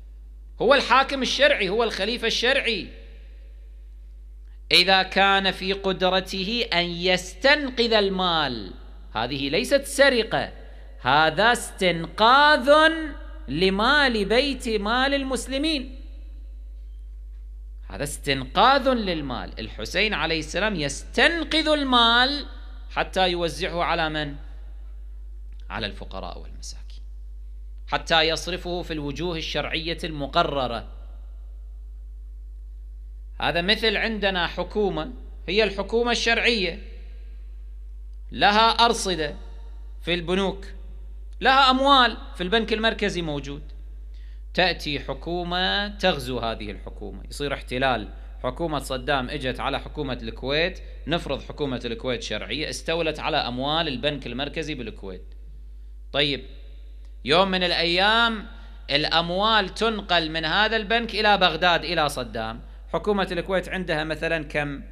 هو الحاكم الشرعي هو الخليفة الشرعي إذا كان في قدرته أن يستنقذ المال هذه ليست سرقة هذا استنقاذ لمال بيت مال المسلمين هذا استنقاذ للمال الحسين عليه السلام يستنقذ المال حتى يوزعه على من؟ على الفقراء والمساكين حتى يصرفه في الوجوه الشرعية المقررة هذا مثل عندنا حكومة هي الحكومة الشرعية لها أرصدة في البنوك لها أموال في البنك المركزي موجود تأتي حكومة تغزو هذه الحكومة يصير احتلال حكومة صدام اجت على حكومة الكويت نفرض حكومة الكويت شرعية استولت على أموال البنك المركزي بالكويت طيب يوم من الأيام الأموال تنقل من هذا البنك إلى بغداد إلى صدام حكومة الكويت عندها مثلا كم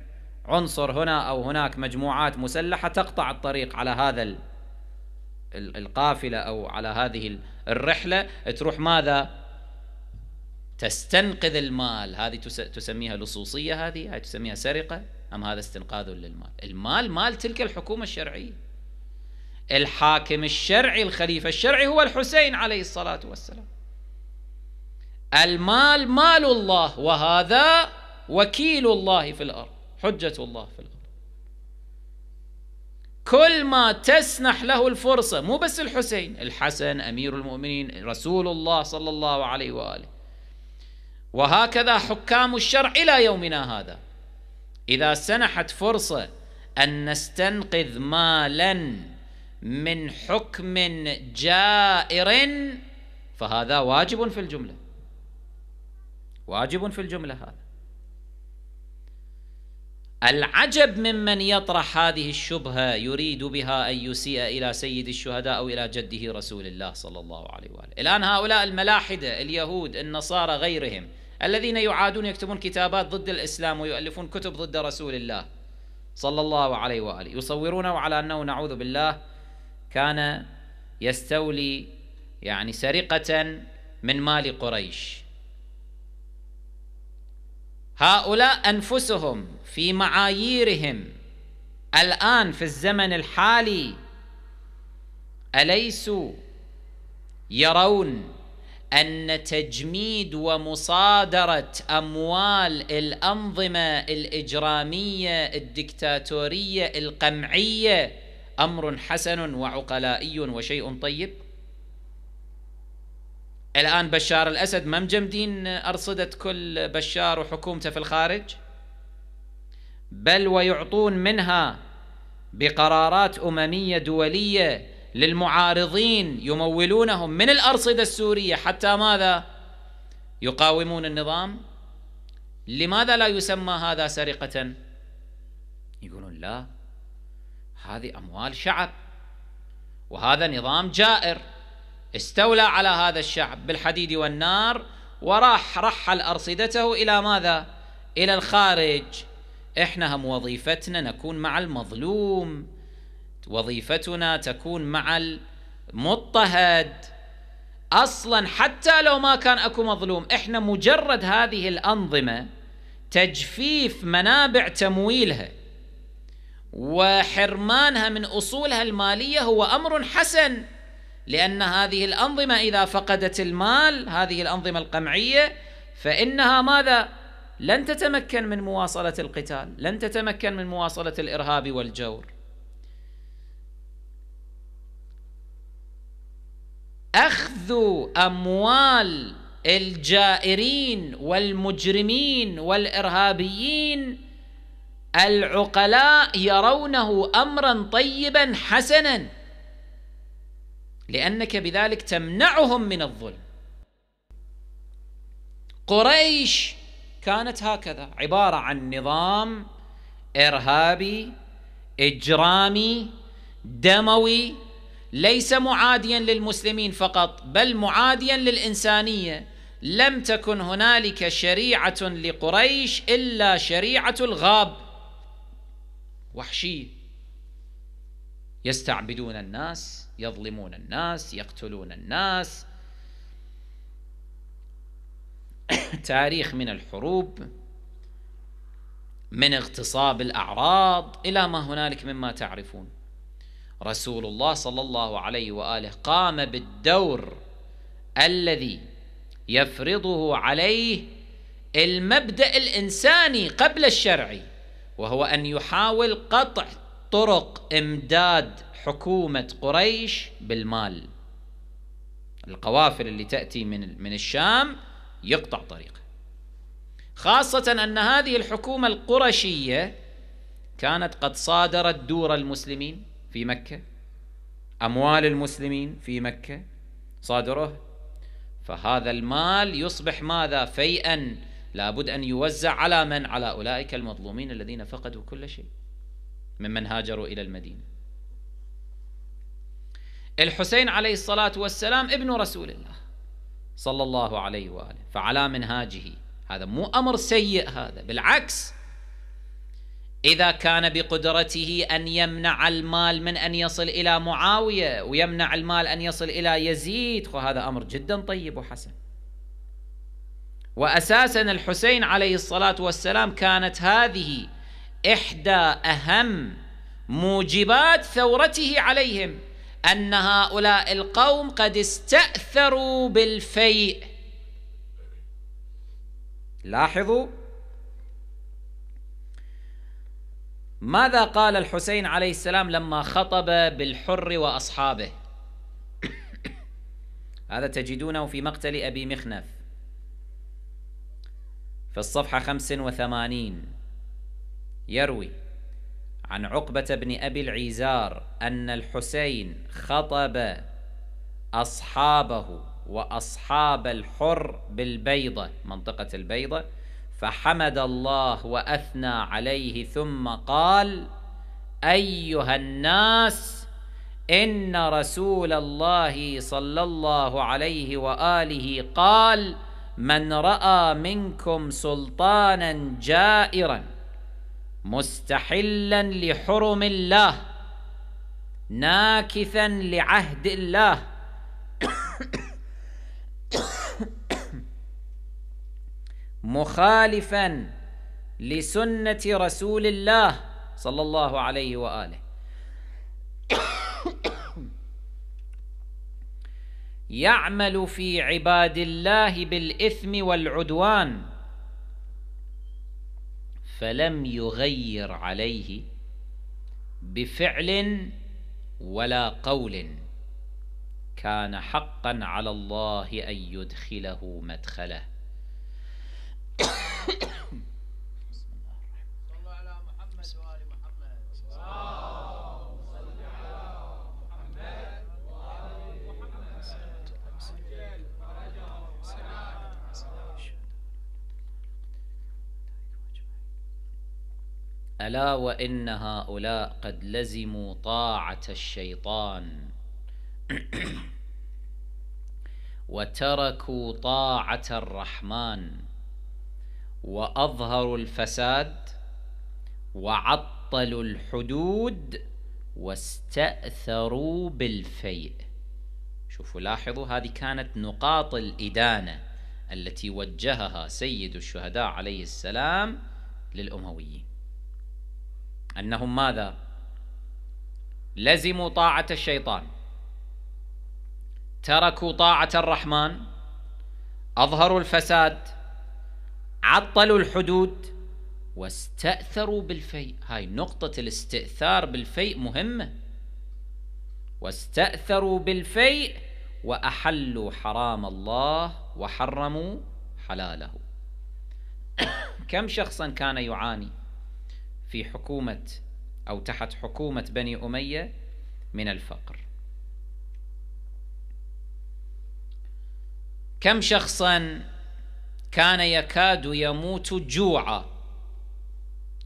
عنصر هنا أو هناك مجموعات مسلحة تقطع الطريق على هذا القافلة أو على هذه الرحلة تروح ماذا تستنقذ المال هذه تسميها لصوصية هذه هاي تسميها سرقة أم هذا استنقاذ للمال المال مال تلك الحكومة الشرعية الحاكم الشرعي الخليفة الشرعي هو الحسين عليه الصلاة والسلام المال مال الله وهذا وكيل الله في الأرض حجة الله في الأرض كل ما تسنح له الفرصة مو بس الحسين الحسن أمير المؤمنين رسول الله صلى الله عليه وآله وهكذا حكام الشرع الى يومنا هذا اذا سنحت فرصه ان نستنقذ مالا من حكم جائر فهذا واجب في الجمله واجب في الجمله هذا العجب ممن يطرح هذه الشبهه يريد بها ان يسيء الى سيد الشهداء او الى جده رسول الله صلى الله عليه واله. الان هؤلاء الملاحده اليهود النصارى غيرهم الذين يعادون يكتبون كتابات ضد الاسلام ويؤلفون كتب ضد رسول الله صلى الله عليه واله، يصورونه على انه نعوذ بالله كان يستولي يعني سرقه من مال قريش هؤلاء أنفسهم في معاييرهم الآن في الزمن الحالي أليسوا يرون أن تجميد ومصادرة أموال الأنظمة الإجرامية الدكتاتورية القمعية أمر حسن وعقلائي وشيء طيب؟ الان بشار الاسد ما مجمدين ارصده كل بشار وحكومته في الخارج بل ويعطون منها بقرارات امميه دوليه للمعارضين يمولونهم من الارصده السوريه حتى ماذا يقاومون النظام لماذا لا يسمى هذا سرقه يقولون لا هذه اموال شعب وهذا نظام جائر استولى على هذا الشعب بالحديد والنار وراح رحل أرصدته إلى ماذا؟ إلى الخارج إحنا هم وظيفتنا نكون مع المظلوم وظيفتنا تكون مع المضطهد أصلا حتى لو ما كان أكو مظلوم إحنا مجرد هذه الأنظمة تجفيف منابع تمويلها وحرمانها من أصولها المالية هو أمر حسن لأن هذه الأنظمة إذا فقدت المال هذه الأنظمة القمعية فإنها ماذا؟ لن تتمكن من مواصلة القتال لن تتمكن من مواصلة الإرهاب والجور أخذ أموال الجائرين والمجرمين والإرهابيين العقلاء يرونه أمرا طيبا حسنا لأنك بذلك تمنعهم من الظلم قريش كانت هكذا عبارة عن نظام إرهابي إجرامي دموي ليس معاديا للمسلمين فقط بل معاديا للإنسانية لم تكن هنالك شريعة لقريش إلا شريعة الغاب وحشية يستعبدون الناس يظلمون الناس يقتلون الناس تاريخ من الحروب من اغتصاب الأعراض إلى ما هنالك مما تعرفون رسول الله صلى الله عليه وآله قام بالدور الذي يفرضه عليه المبدأ الإنساني قبل الشرعي وهو أن يحاول قطع طرق امداد حكومه قريش بالمال القوافل اللي تاتي من من الشام يقطع طريقه خاصه ان هذه الحكومه القرشيه كانت قد صادرت دور المسلمين في مكه اموال المسلمين في مكه صادروه فهذا المال يصبح ماذا فيئا لابد ان يوزع على من على اولئك المظلومين الذين فقدوا كل شيء ممن هاجروا إلى المدينة الحسين عليه الصلاة والسلام ابن رسول الله صلى الله عليه وآله فعلى منهاجه هذا مو أمر سيء هذا بالعكس إذا كان بقدرته أن يمنع المال من أن يصل إلى معاوية ويمنع المال أن يصل إلى يزيد وهذا أمر جدا طيب وحسن وأساسا الحسين عليه الصلاة والسلام كانت هذه إحدى أهم موجبات ثورته عليهم أن هؤلاء القوم قد استأثروا بالفيء لاحظوا ماذا قال الحسين عليه السلام لما خطب بالحر وأصحابه هذا تجدونه في مقتل أبي مخنف في الصفحة 85 يروي عن عقبة بن أبي العيزار أن الحسين خطب أصحابه وأصحاب الحر بالبيضة منطقة البيضة فحمد الله وأثنى عليه ثم قال أيها الناس إن رسول الله صلى الله عليه وآله قال من رأى منكم سلطانا جائراً مستحلا لحرم الله ناكثا لعهد الله مخالفا لسنه رسول الله صلى الله عليه واله يعمل في عباد الله بالاثم والعدوان فلم يغير عليه بفعل ولا قول كان حقا على الله ان يدخله مدخله الا وان هؤلاء قد لزموا طاعه الشيطان وتركوا طاعه الرحمن واظهروا الفساد وعطلوا الحدود واستاثروا بالفيء شوفوا لاحظوا هذه كانت نقاط الادانه التي وجهها سيد الشهداء عليه السلام للامويين أنهم ماذا لزموا طاعة الشيطان تركوا طاعة الرحمن أظهروا الفساد عطلوا الحدود واستأثروا بالفيء هاي نقطة الاستئثار بالفيء مهمة واستأثروا بالفيء وأحلوا حرام الله وحرموا حلاله كم شخصا كان يعاني في حكومة أو تحت حكومة بني أمية من الفقر كم شخصا كان يكاد يموت جوعا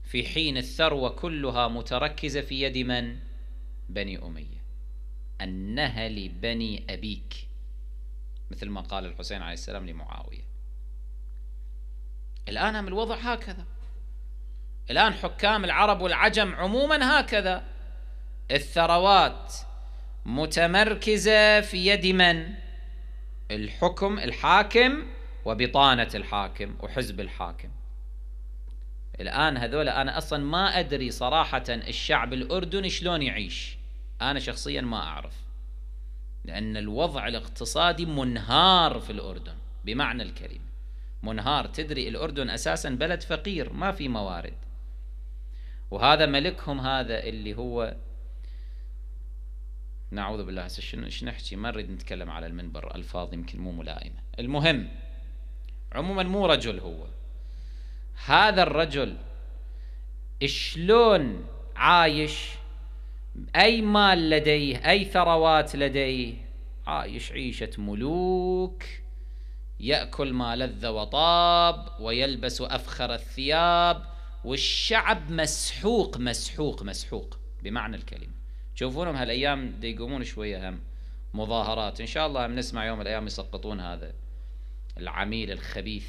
في حين الثروة كلها متركزة في يد من؟ بني أمية أنها لبني أبيك مثل ما قال الحسين عليه السلام لمعاوية الآن الوضع هكذا الآن حكام العرب والعجم عموما هكذا الثروات متمركزة في يد من؟ الحكم الحاكم وبطانة الحاكم وحزب الحاكم الآن هذول أنا أصلا ما أدري صراحة الشعب الأردني شلون يعيش أنا شخصيا ما أعرف لأن الوضع الاقتصادي منهار في الأردن بمعنى الكلمة منهار تدري الأردن أساسا بلد فقير ما في موارد وهذا ملكهم هذا اللي هو نعوذ بالله هسه شنو ايش نحكي ما نريد نتكلم على المنبر الفاظ يمكن مو ملائمه المهم عموما مو رجل هو هذا الرجل شلون عايش اي مال لديه اي ثروات لديه عايش عيشه ملوك ياكل ما لذ وطاب ويلبس افخر الثياب والشعب مسحوق مسحوق مسحوق بمعنى الكلمة تشوفونهم هالأيام يقومون شوية هم مظاهرات إن شاء الله هم نسمع يوم الأيام يسقطون هذا العميل الخبيث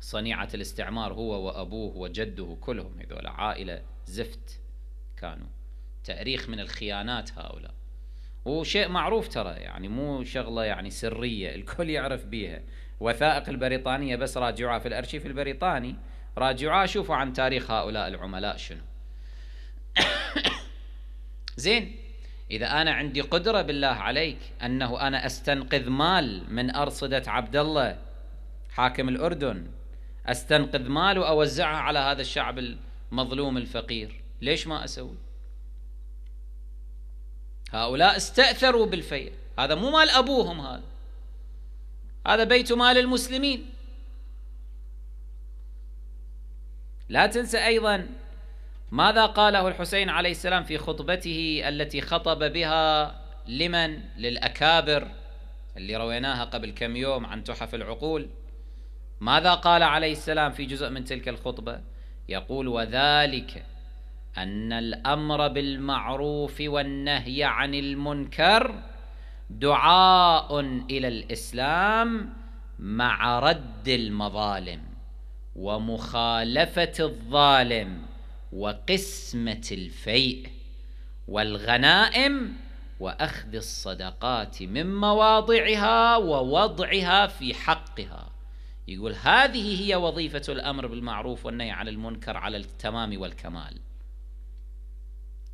صنيعة الاستعمار هو وأبوه وجده كلهم هذول عائلة زفت كانوا تأريخ من الخيانات هؤلاء وشيء معروف ترى يعني مو شغلة يعني سرية الكل يعرف بيها وثائق البريطانية بس راجعها في الأرشيف البريطاني راجعوها آه، شوفوا عن تاريخ هؤلاء العملاء شنو زين إذا أنا عندي قدرة بالله عليك أنه أنا أستنقذ مال من أرصدة عبد الله حاكم الأردن أستنقذ مال وأوزعه على هذا الشعب المظلوم الفقير ليش ما أسوي هؤلاء استأثروا بالفيل هذا مو مال أبوهم هذا هذا بيت مال المسلمين لا تنسى أيضا ماذا قاله الحسين عليه السلام في خطبته التي خطب بها لمن للأكابر اللي رويناها قبل كم يوم عن تحف العقول ماذا قال عليه السلام في جزء من تلك الخطبة يقول وذلك أن الأمر بالمعروف والنهي عن المنكر دعاء إلى الإسلام مع رد المظالم ومخالفه الظالم وقسمه الفيء والغنائم واخذ الصدقات من مواضعها ووضعها في حقها يقول هذه هي وظيفه الامر بالمعروف والنهي عن المنكر على التمام والكمال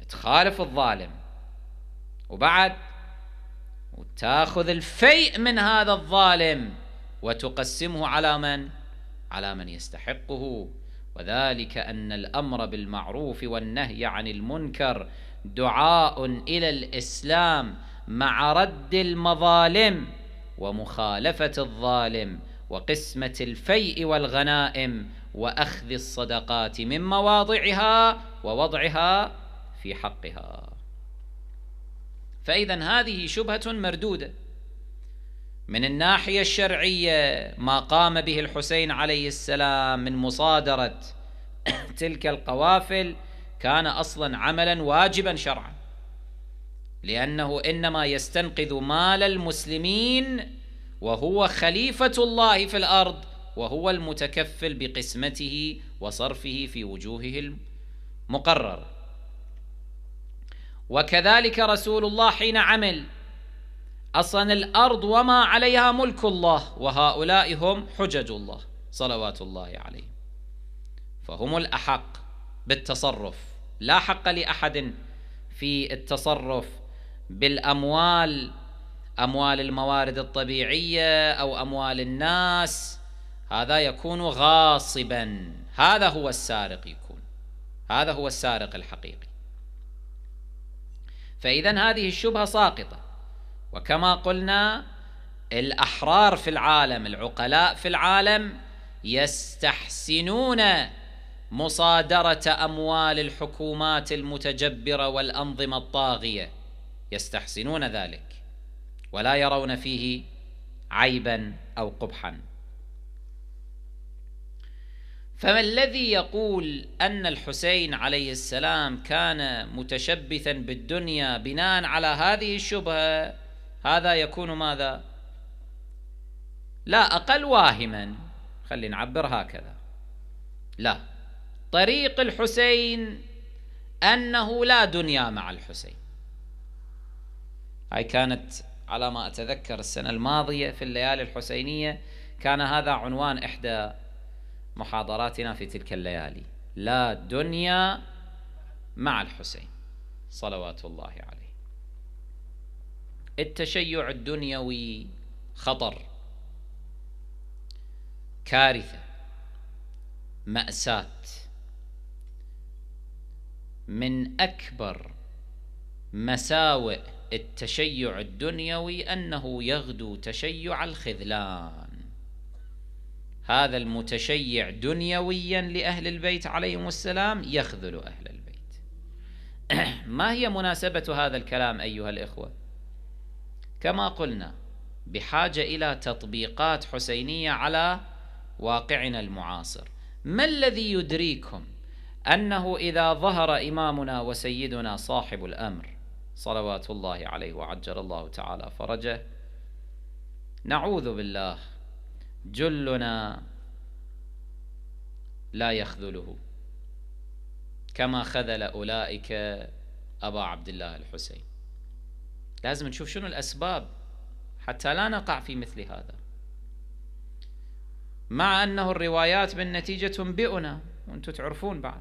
تخالف الظالم وبعد وتاخذ الفيء من هذا الظالم وتقسمه على من؟ على من يستحقه وذلك أن الأمر بالمعروف والنهي عن المنكر دعاء إلى الإسلام مع رد المظالم ومخالفة الظالم وقسمة الفيء والغنائم وأخذ الصدقات من مواضعها ووضعها في حقها فإذا هذه شبهة مردودة من الناحية الشرعية ما قام به الحسين عليه السلام من مصادرة تلك القوافل كان أصلا عملا واجبا شرعا لأنه إنما يستنقذ مال المسلمين وهو خليفة الله في الأرض وهو المتكفل بقسمته وصرفه في وجوهه المقررة وكذلك رسول الله حين عمل أصلا الأرض وما عليها ملك الله وهؤلاء هم حجج الله صلوات الله عليهم فهم الأحق بالتصرف لا حق لأحد في التصرف بالأموال أموال الموارد الطبيعية أو أموال الناس هذا يكون غاصبا هذا هو السارق يكون هذا هو السارق الحقيقي فإذا هذه الشبهة ساقطة وكما قلنا الأحرار في العالم العقلاء في العالم يستحسنون مصادرة أموال الحكومات المتجبرة والأنظمة الطاغية يستحسنون ذلك ولا يرون فيه عيبا أو قبحا فما الذي يقول أن الحسين عليه السلام كان متشبثا بالدنيا بناء على هذه الشبهة هذا يكون ماذا لا أقل واهما خلينا نعبر هكذا لا طريق الحسين أنه لا دنيا مع الحسين هاي كانت على ما أتذكر السنة الماضية في الليالي الحسينية كان هذا عنوان إحدى محاضراتنا في تلك الليالي لا دنيا مع الحسين صلوات الله عليه التشيع الدنيوي خطر كارثه ماساه من اكبر مساوئ التشيع الدنيوي انه يغدو تشيع الخذلان هذا المتشيع دنيويا لاهل البيت عليهم السلام يخذل اهل البيت ما هي مناسبه هذا الكلام ايها الاخوه كما قلنا بحاجة إلى تطبيقات حسينية على واقعنا المعاصر ما الذي يدريكم أنه إذا ظهر إمامنا وسيدنا صاحب الأمر صلوات الله عليه وعجل الله تعالى فرجه نعوذ بالله جلنا لا يخذله كما خذل أولئك أبا عبد الله الحسين لازم نشوف شنو الأسباب حتى لا نقع في مثل هذا مع أنه الروايات بالنتيجة تنبئنا وأنتم تعرفون بعد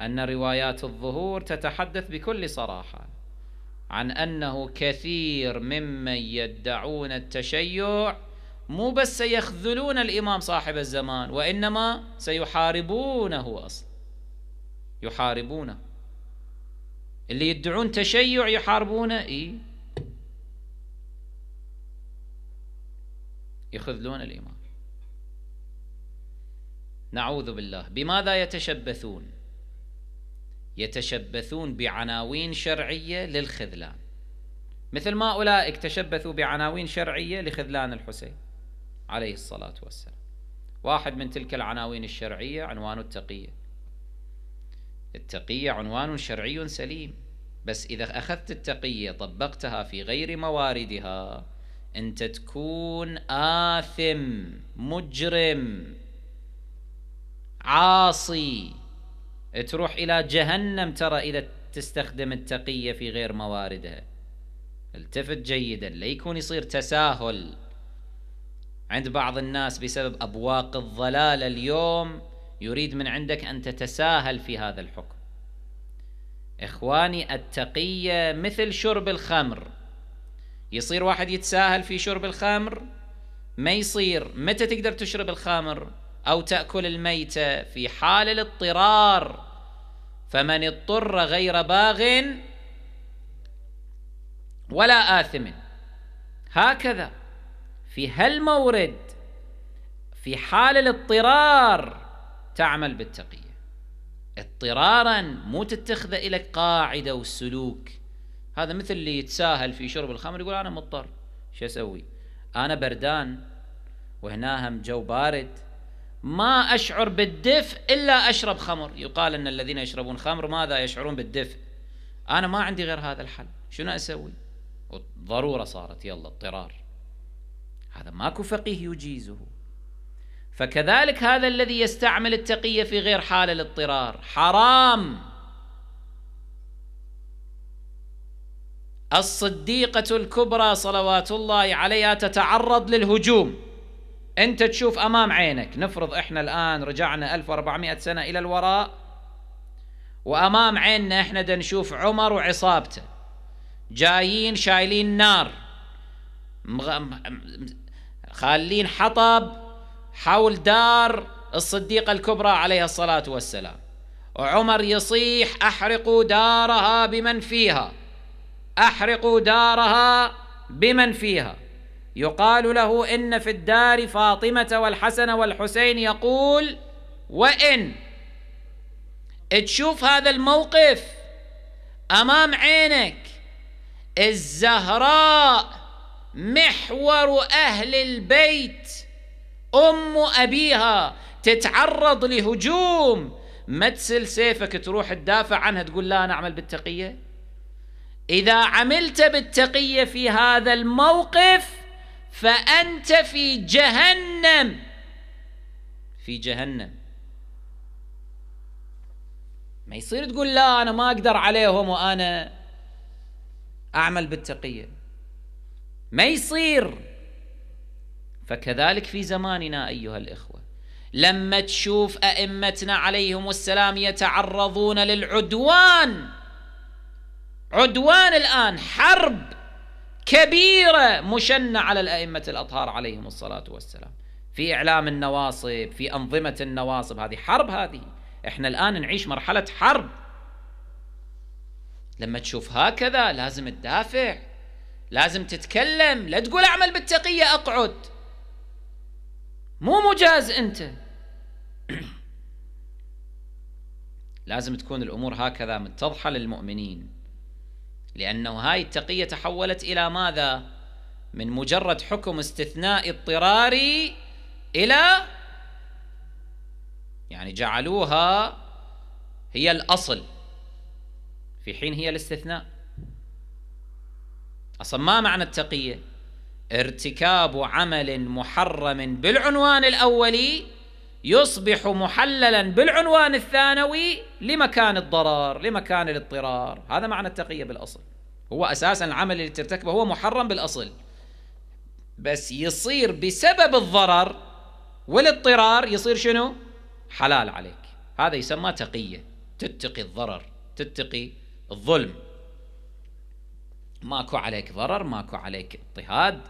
أن روايات الظهور تتحدث بكل صراحة عن أنه كثير ممن يدعون التشيع مو بس سيخذلون الإمام صاحب الزمان وإنما سيحاربونه أصلا يحاربونه اللي يدعون تشيع يحاربونه اي يخذلون الإمام نعوذ بالله بماذا يتشبثون يتشبثون بعناوين شرعية للخذلان مثل ما أولئك تشبثوا بعناوين شرعية لخذلان الحسين عليه الصلاة والسلام واحد من تلك العناوين الشرعية عنوان التقية التقية عنوان شرعي سليم بس إذا أخذت التقية طبقتها في غير مواردها أنت تكون آثم مجرم عاصي تروح إلى جهنم ترى إذا تستخدم التقية في غير مواردها التفت جيدا لا يكون يصير تساهل عند بعض الناس بسبب أبواق الضلال اليوم يريد من عندك أن تتساهل في هذا الحكم إخواني التقية مثل شرب الخمر يصير واحد يتساهل في شرب الخمر ما يصير متى تقدر تشرب الخمر أو تأكل الميتة في حال الاضطرار فمن اضطر غير باغ ولا آثم هكذا في هالمورد في حال الاضطرار تعمل بالتقي اضطرارا مو تتخذه لك قاعده وسلوك هذا مثل اللي يتساهل في شرب الخمر يقول انا مضطر شو اسوي؟ انا بردان وهنا هم جو بارد ما اشعر بالدفء الا اشرب خمر يقال ان الذين يشربون خمر ماذا يشعرون بالدفء انا ما عندي غير هذا الحل شنو اسوي؟ ضروره صارت يلا اضطرار هذا ماكو فقيه يجيزه فكذلك هذا الذي يستعمل التقية في غير حال الاضطرار حرام الصديقة الكبرى صلوات الله عليها تتعرض للهجوم أنت تشوف أمام عينك نفرض إحنا الآن رجعنا 1400 سنة إلى الوراء وأمام عيننا إحنا نشوف عمر وعصابته جايين شايلين نار مغ... خالين حطب حول دار الصديقة الكبرى عليها الصلاة والسلام وعمر يصيح أحرقوا دارها بمن فيها أحرقوا دارها بمن فيها يقال له إن في الدار فاطمة والحسن والحسين يقول وإن تشوف هذا الموقف أمام عينك الزهراء محور أهل البيت أم أبيها تتعرض لهجوم ما تسل سيفك تروح تدافع عنها تقول لا أنا أعمل بالتقية إذا عملت بالتقية في هذا الموقف فأنت في جهنم في جهنم ما يصير تقول لا أنا ما أقدر عليهم وأنا أعمل بالتقية ما يصير فكذلك في زماننا أيها الإخوة لما تشوف أئمتنا عليهم السلام يتعرضون للعدوان عدوان الآن حرب كبيرة مشنة على الأئمة الأطهار عليهم الصلاة والسلام في إعلام النواصب في أنظمة النواصب هذه حرب هذه إحنا الآن نعيش مرحلة حرب لما تشوف هكذا لازم تدافع لازم تتكلم لا تقول أعمل بالتقية أقعد مو مجاز انت لازم تكون الامور هكذا متضحه للمؤمنين لانه هاي التقيه تحولت الى ماذا من مجرد حكم استثنائي اضطراري الى يعني جعلوها هي الاصل في حين هي الاستثناء اصلا ما معنى التقيه ارتكاب عمل محرم بالعنوان الاولي يصبح محللا بالعنوان الثانوي لمكان الضرر لمكان الاضطرار هذا معنى التقية بالأصل هو أساسا العمل اللي ترتكبه هو محرم بالأصل بس يصير بسبب الضرر والاضطرار يصير شنو حلال عليك هذا يسمى تقية تتقي الضرر تتقي الظلم ماكو عليك ضرر ماكو عليك اضطهاد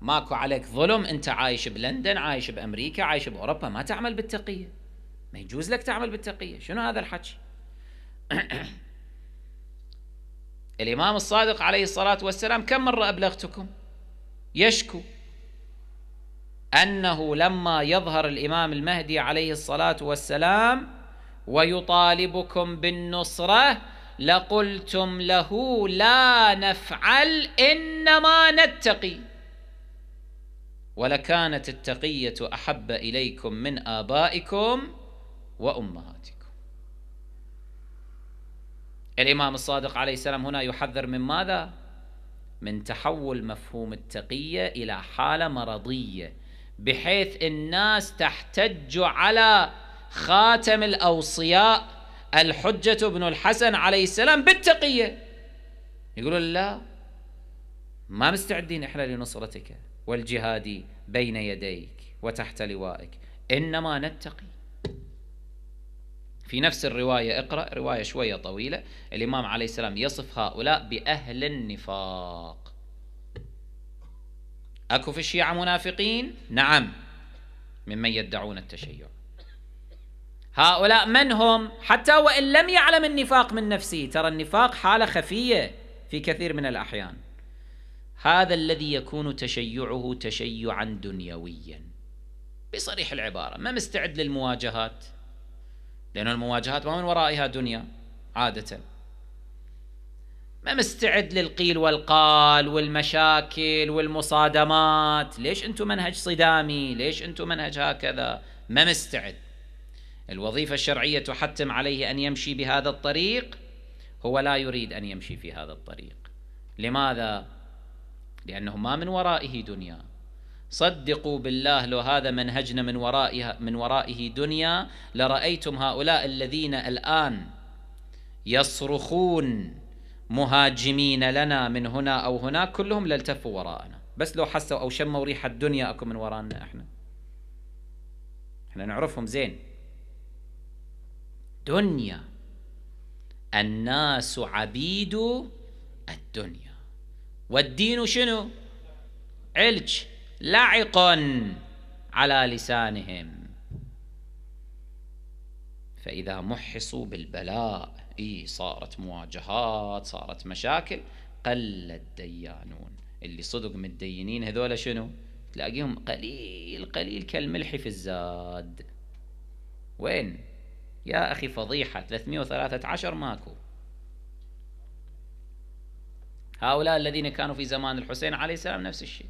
ماكو عليك ظلم انت عايش بلندن عايش بامريكا عايش باوروبا ما تعمل بالتقيه ما يجوز لك تعمل بالتقيه شنو هذا الحكي الامام الصادق عليه الصلاه والسلام كم مره ابلغتكم يشكو انه لما يظهر الامام المهدي عليه الصلاه والسلام ويطالبكم بالنصره لقلتم له لا نفعل انما نتقي ولكانت التقية أحب إليكم من آبائكم وأمهاتكم الإمام الصادق عليه السلام هنا يحذر من ماذا؟ من تحول مفهوم التقية إلى حالة مرضية بحيث الناس تحتج على خاتم الأوصياء الحجة بن الحسن عليه السلام بالتقية يقولون لا ما مستعدين إحنا لنصرتك والجهاد بين يديك وتحت لوائك إنما نتقي في نفس الرواية اقرأ رواية شوية طويلة الإمام عليه السلام يصف هؤلاء بأهل النفاق أكو في الشيعة منافقين نعم ممن يدعون التشيع هؤلاء من هم حتى وإن لم يعلم النفاق من نفسه ترى النفاق حالة خفية في كثير من الأحيان هذا الذي يكون تشيعه تشيعا دنيويا بصريح العبارة ما مستعد للمواجهات لأن المواجهات ما من ورائها دنيا عادة ما مستعد للقيل والقال والمشاكل والمصادمات ليش أنتم منهج صدامي ليش أنتم منهج هكذا ما مستعد الوظيفة الشرعية تحتم عليه أن يمشي بهذا الطريق هو لا يريد أن يمشي في هذا الطريق لماذا؟ لأنه ما من ورائه دنيا صدقوا بالله لو هذا منهجنا من ورائها من ورائه دنيا لرأيتم هؤلاء الذين الآن يصرخون مهاجمين لنا من هنا أو هناك كلهم لالتفوا وراءنا بس لو حسوا أو شموا ريحة الدنيا أكو من ورانا إحنا إحنا نعرفهم زين دنيا الناس عبيد الدنيا والدين شنو علج لعق على لسانهم فإذا محصوا بالبلاء إيه صارت مواجهات صارت مشاكل قل الديانون اللي صدق متدينين هذول شنو تلاقيهم قليل قليل كالملح في الزاد وين يا أخي فضيحة 313 ماكو هؤلاء الذين كانوا في زمان الحسين عليه السلام نفس الشيء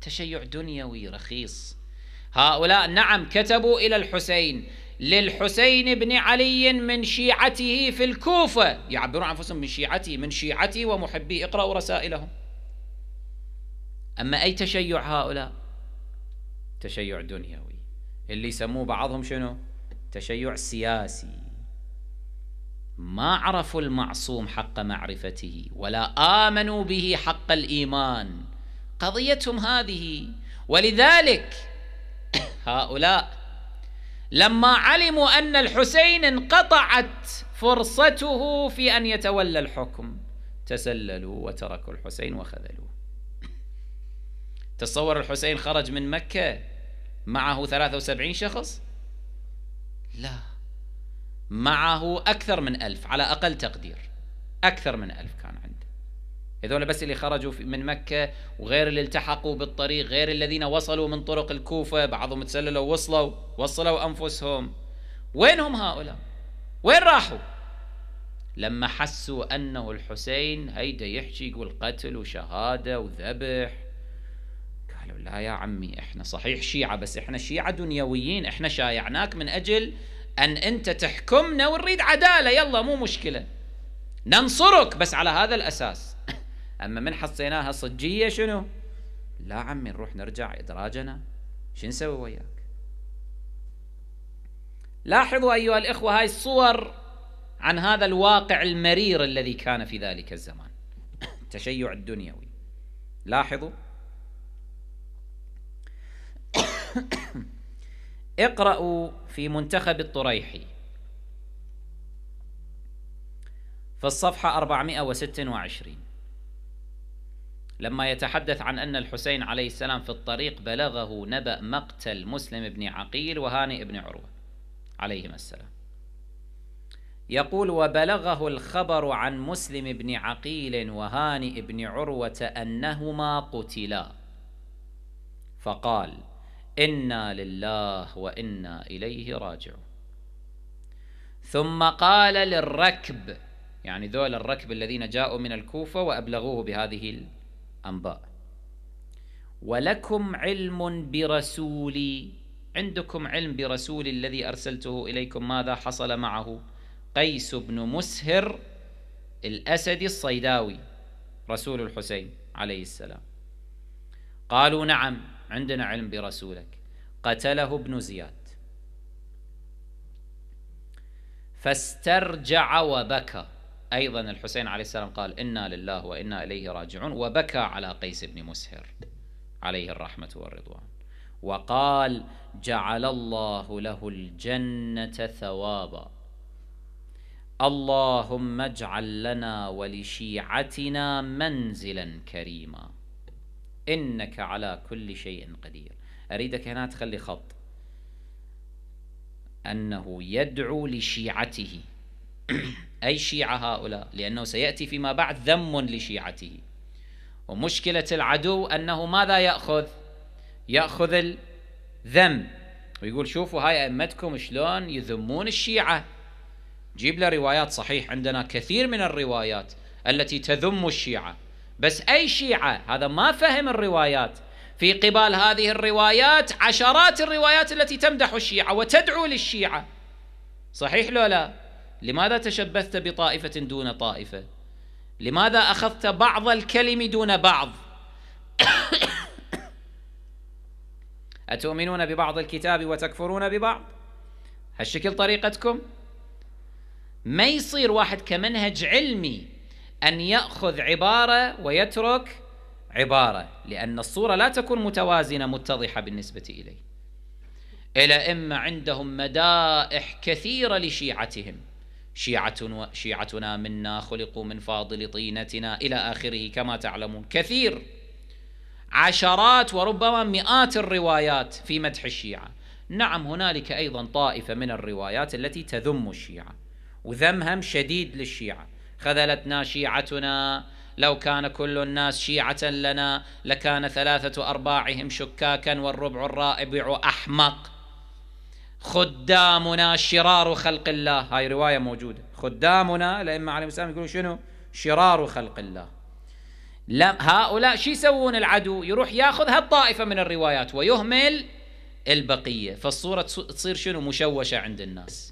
تشيع دنيوي رخيص هؤلاء نعم كتبوا إلى الحسين للحسين بن علي من شيعته في الكوفة يعبرون عن أنفسهم من شيعته من شيعته ومحبيه اقرأوا رسائلهم أما أي تشيع هؤلاء تشيع دنيوي اللي يسموه بعضهم شنو تشيع سياسي ما عرفوا المعصوم حق معرفته ولا امنوا به حق الايمان قضيتهم هذه ولذلك هؤلاء لما علموا ان الحسين انقطعت فرصته في ان يتولى الحكم تسللوا وتركوا الحسين وخذلوه تصور الحسين خرج من مكه معه 73 شخص لا معه أكثر من ألف على أقل تقدير أكثر من ألف كان عنده هذول بس اللي خرجوا من مكة وغير اللي التحقوا بالطريق غير الذين وصلوا من طرق الكوفة بعضهم تسللوا وصلوا وصلوا أنفسهم وين هم هؤلاء وين راحوا لما حسوا أنه الحسين هيدا يحكي يقول قتل وشهادة وذبح قالوا لا يا عمي احنا صحيح شيعة بس احنا شيعة دنيويين احنا شايعناك من أجل أن أنت تحكمنا ونريد عدالة يلا مو مشكلة ننصرك بس على هذا الأساس أما من حصيناها صجية شنو لا عمي نروح نرجع إدراجنا شو نسوي وياك لاحظوا أيها الإخوة هاي الصور عن هذا الواقع المرير الذي كان في ذلك الزمان التشيع الدنيوي لاحظوا اقرأوا في منتخب الطريحي في الصفحة 426 لما يتحدث عن أن الحسين عليه السلام في الطريق بلغه نبأ مقتل مسلم بن عقيل وهاني بن عروة عليهما السلام يقول وبلغه الخبر عن مسلم بن عقيل وهاني بن عروة أنهما قتلا فقال انا لله وانا اليه راجعون ثم قال للركب يعني ذول الركب الذين جاءوا من الكوفه وابلغوه بهذه الانباء ولكم علم برسولي عندكم علم برسول الذي ارسلته اليكم ماذا حصل معه قيس بن مسهر الاسدي الصيداوي رسول الحسين عليه السلام قالوا نعم عندنا علم برسولك قتله ابن زياد فاسترجع وبكى أيضا الحسين عليه السلام قال إنا لله وإنا إليه راجعون وبكى على قيس بن مسهر عليه الرحمة والرضوان وقال جعل الله له الجنة ثوابا اللهم اجعل لنا ولشيعتنا منزلا كريما إنك على كل شيء قدير أريدك هنا تخلي خط أنه يدعو لشيعته أي شيعة هؤلاء لأنه سيأتي فيما بعد ذم لشيعته ومشكلة العدو أنه ماذا يأخذ يأخذ الذم ويقول شوفوا هاي أئمتكم شلون يذمون الشيعة جيب له روايات صحيح عندنا كثير من الروايات التي تذم الشيعة بس أي شيعة هذا ما فهم الروايات في قبال هذه الروايات عشرات الروايات التي تمدح الشيعة وتدعو للشيعة صحيح لو لا لماذا تشبثت بطائفة دون طائفة لماذا أخذت بعض الكلم دون بعض أتؤمنون ببعض الكتاب وتكفرون ببعض هالشكل طريقتكم ما يصير واحد كمنهج علمي أن يأخذ عبارة ويترك عبارة لأن الصورة لا تكون متوازنة متضحة بالنسبة إليه إلى إما عندهم مدائح كثيرة لشيعتهم شيعتنا منا خلقوا من فاضل طينتنا إلى آخره كما تعلمون كثير عشرات وربما مئات الروايات في مدح الشيعة نعم هنالك أيضا طائفة من الروايات التي تذم الشيعة وذمهم شديد للشيعة خذلتنا شيعتنا لو كان كل الناس شيعة لنا لكان ثلاثة أرباعهم شكاكا والربع الرابع أحمق خدامنا شرار خلق الله هاي رواية موجودة خدامنا الأئمة عليهم السلام يقولون شنو شرار خلق الله لم هؤلاء شو يسوون العدو يروح ياخذ هالطائفة من الروايات ويهمل البقية فالصورة تصير شنو مشوشة عند الناس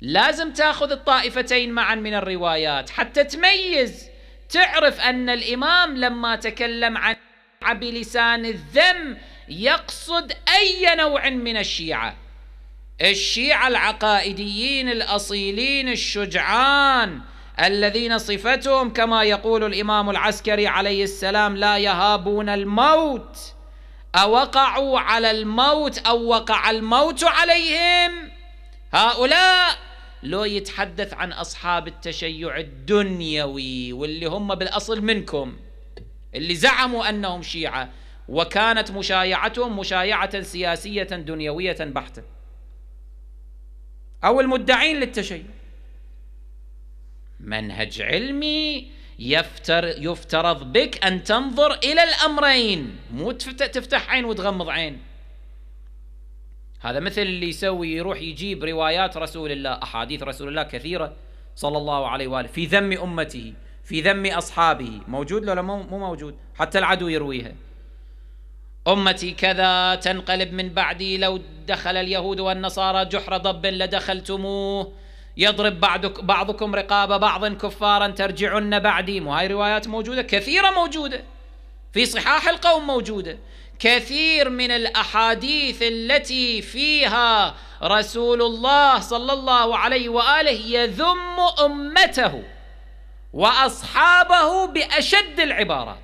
لازم تاخذ الطائفتين معا من الروايات حتى تميز تعرف ان الامام لما تكلم عن بلسان الذم يقصد اي نوع من الشيعه الشيعه العقائديين الاصيلين الشجعان الذين صفتهم كما يقول الامام العسكري عليه السلام لا يهابون الموت اوقعوا على الموت او وقع الموت عليهم هؤلاء لو يتحدث عن أصحاب التشيع الدنيوي واللي هم بالأصل منكم اللي زعموا أنهم شيعة وكانت مشايعتهم مشايعة سياسية دنيوية بحتة أو المدعين للتشيع منهج علمي يفتر يفترض بك أن تنظر إلى الأمرين مو تفتح عين وتغمض عين هذا مثل اللي يسوي يروح يجيب روايات رسول الله أحاديث رسول الله كثيرة صلى الله عليه وآله في ذم أمته في ذم أصحابه موجود لو مو موجود حتى العدو يرويها أمتي كذا تنقلب من بعدي لو دخل اليهود والنصارى جحر ضب لدخلتموه يضرب بعضك بعضكم رقاب بعض كفارا ترجعن بعدي مو هاي روايات موجودة كثيرة موجودة في صحاح القوم موجودة كثير من الاحاديث التي فيها رسول الله صلى الله عليه واله يذم امته واصحابه باشد العبارات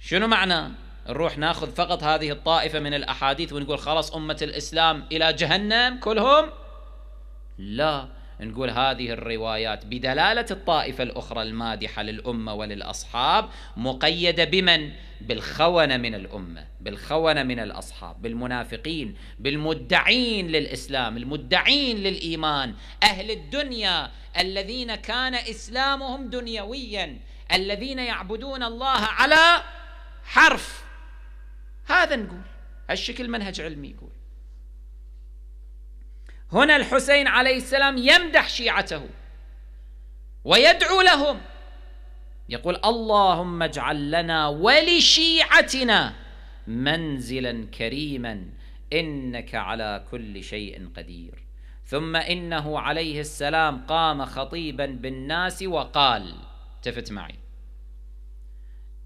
شنو معنى نروح ناخذ فقط هذه الطائفه من الاحاديث ونقول خلاص امه الاسلام الى جهنم كلهم لا نقول هذه الروايات بدلالة الطائفة الأخرى المادحة للأمة وللأصحاب مقيدة بمن؟ بالخونة من الأمة بالخونة من الأصحاب بالمنافقين بالمدعين للإسلام المدعين للإيمان أهل الدنيا الذين كان إسلامهم دنيويا الذين يعبدون الله على حرف هذا نقول هالشكل منهج علمي يقول هنا الحسين عليه السلام يمدح شيعته ويدعو لهم يقول اللهم اجعل لنا ولشيعتنا منزلا كريما انك على كل شيء قدير ثم انه عليه السلام قام خطيبا بالناس وقال التفت معي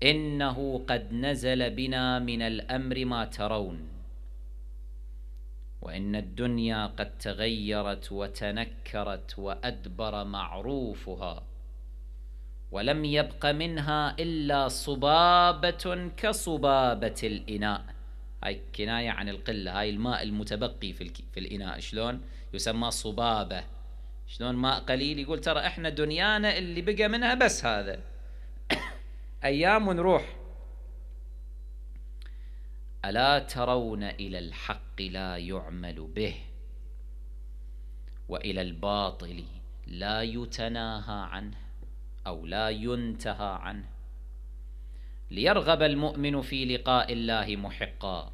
انه قد نزل بنا من الامر ما ترون وان الدنيا قد تغيرت وتنكرت وادبر معروفها ولم يبق منها الا صبابه كصبابه الاناء هاي كنايه عن القله هاي الماء المتبقي في, في الاناء شلون يسمى صبابه شلون ماء قليل يقول ترى احنا دنيانا اللي بقى منها بس هذا ايام ونروح الا ترون الى الحق لا يعمل به والى الباطل لا يتناهى عنه او لا ينتهى عنه ليرغب المؤمن في لقاء الله محقا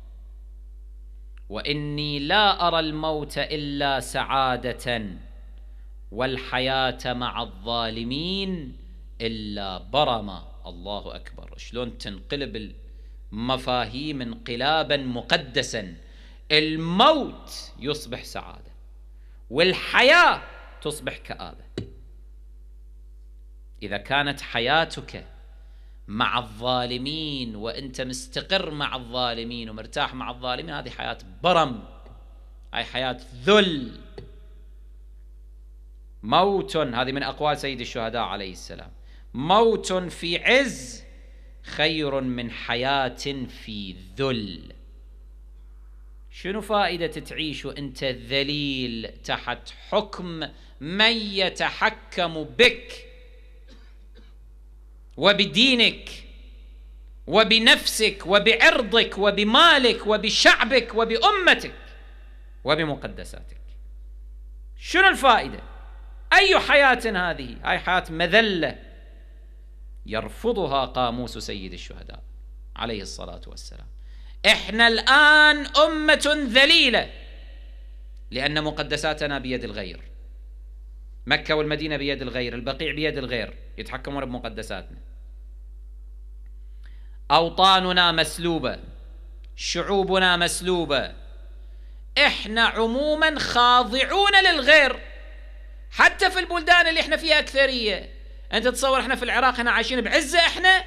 واني لا ارى الموت الا سعاده والحياه مع الظالمين الا برما الله اكبر شلون تنقلب مفاهيم انقلابا مقدسا الموت يصبح سعاده والحياه تصبح كابه اذا كانت حياتك مع الظالمين وانت مستقر مع الظالمين ومرتاح مع الظالمين هذه حياه برم هاي حياه ذل موت هذه من اقوال سيد الشهداء عليه السلام موت في عز خير من حياة في ذل شنو فائدة تعيش وانت ذليل تحت حكم من يتحكم بك وبدينك وبنفسك وبعرضك وبمالك وبشعبك وبأمتك وبمقدساتك شنو الفائدة أي حياة هذه هاي حياة مذلة يرفضها قاموس سيد الشهداء عليه الصلاة والسلام احنا الآن أمة ذليلة لأن مقدساتنا بيد الغير مكة والمدينة بيد الغير البقيع بيد الغير يتحكمون بمقدساتنا أوطاننا مسلوبة شعوبنا مسلوبة احنا عموما خاضعون للغير حتى في البلدان اللي احنا فيها أكثرية انت تصور احنا في العراق هنا عايشين بعزه احنا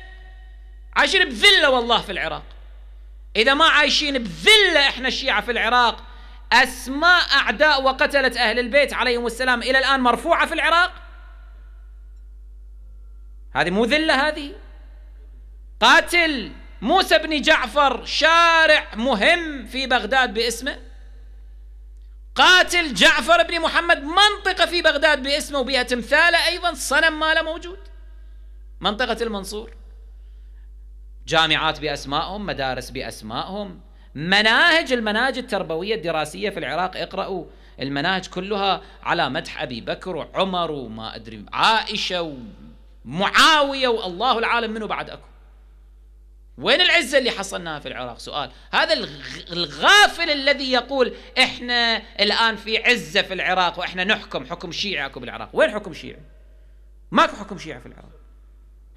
عايشين بذله والله في العراق اذا ما عايشين بذله احنا الشيعه في العراق اسماء اعداء وقتله اهل البيت عليهم السلام الى الان مرفوعه في العراق هذه مو ذله هذه قاتل موسى بن جعفر شارع مهم في بغداد باسمه قاتل جعفر بن محمد منطقة في بغداد باسمه وبها تمثاله أيضا صنم ماله موجود منطقة المنصور جامعات بأسمائهم مدارس بأسمائهم مناهج المناهج التربوية الدراسية في العراق اقرأوا المناهج كلها على مدح أبي بكر وعمر وما أدري عائشة ومعاوية والله العالم منه بعد أكو وين العزة اللي حصلناها في العراق سؤال هذا الغافل الذي يقول احنا الآن في عزة في العراق واحنا نحكم حكم شيعي اكو بالعراق وين حكم شيعي ماكو حكم شيعي في العراق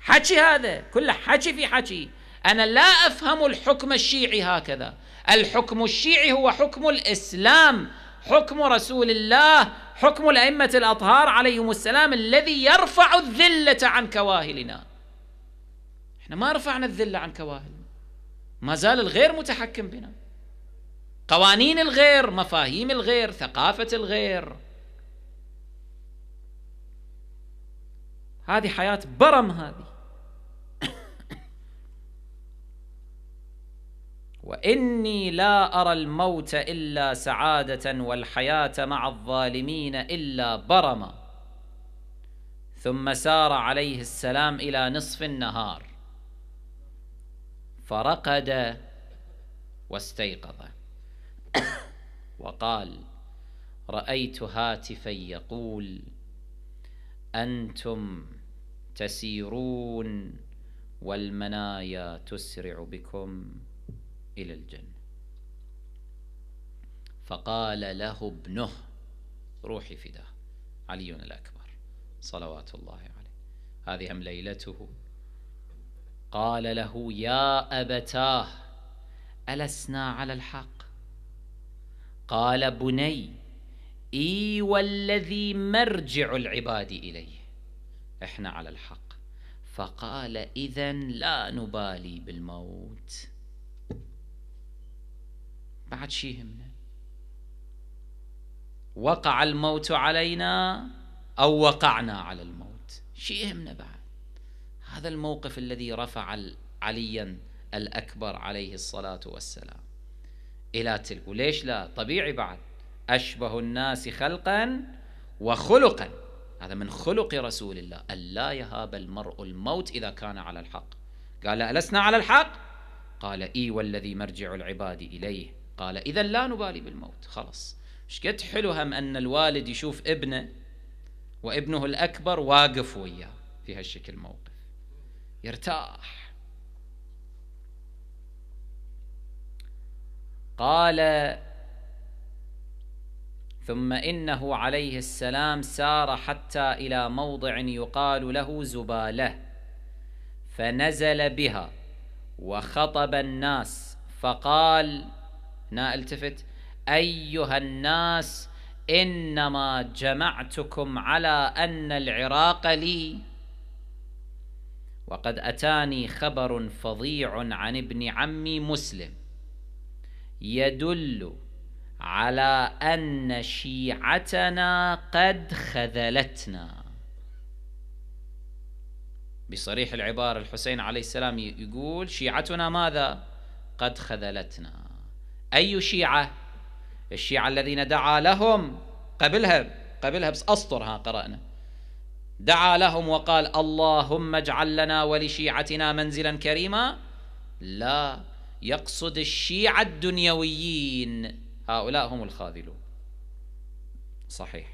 حكي هذا كله حكي في حكي أنا لا أفهم الحكم الشيعي هكذا الحكم الشيعي هو حكم الإسلام حكم رسول الله حكم الأئمة الأطهار عليهم السلام الذي يرفع الذلة عن كواهلنا احنا ما رفعنا الذله عن كواهلنا ما زال الغير متحكم بنا قوانين الغير مفاهيم الغير ثقافه الغير هذه حياه برم هذه واني لا ارى الموت الا سعاده والحياه مع الظالمين الا برما ثم سار عليه السلام الى نصف النهار فرقد واستيقظ وقال رايت هاتفا يقول انتم تسيرون والمنايا تسرع بكم الى الجنه فقال له ابنه روحي فداه علي الاكبر صلوات الله عليه هذه هم ليلته قال له يا أبتاه ألسنا على الحق قال بني إي والذي مرجع العباد إليه إحنا على الحق فقال إذا لا نبالي بالموت بعد شي يهمنا وقع الموت علينا أو وقعنا على الموت شي يهمنا بعد هذا الموقف الذي رفع عليا الأكبر عليه الصلاة والسلام إلى تلك وليش لا طبيعي بعد أشبه الناس خلقا وخلقا هذا من خلق رسول الله ألا يهاب المرء الموت إذا كان على الحق قال ألسنا على الحق قال إي والذي مرجع العباد إليه قال إذا لا نبالي بالموت خلص مش قد حلو هم أن الوالد يشوف ابنه وابنه الأكبر واقف وياه في هالشكل موقف يرتاح قال ثم انه عليه السلام سار حتى الى موضع يقال له زباله فنزل بها وخطب الناس فقال نا التفت ايها الناس انما جمعتكم على ان العراق لي وقد أتاني خبر فظيع عن ابن عمي مسلم يدل على أن شيعتنا قد خذلتنا بصريح العبارة الحسين عليه السلام يقول شيعتنا ماذا؟ قد خذلتنا أي شيعة؟ الشيعة الذين دعا لهم قبلها قبلها بس ها قرأنا دعا لهم وقال اللهم اجعل لنا ولشيعتنا منزلا كريما لا يقصد الشيعة الدنيويين هؤلاء هم الخاذلون صحيح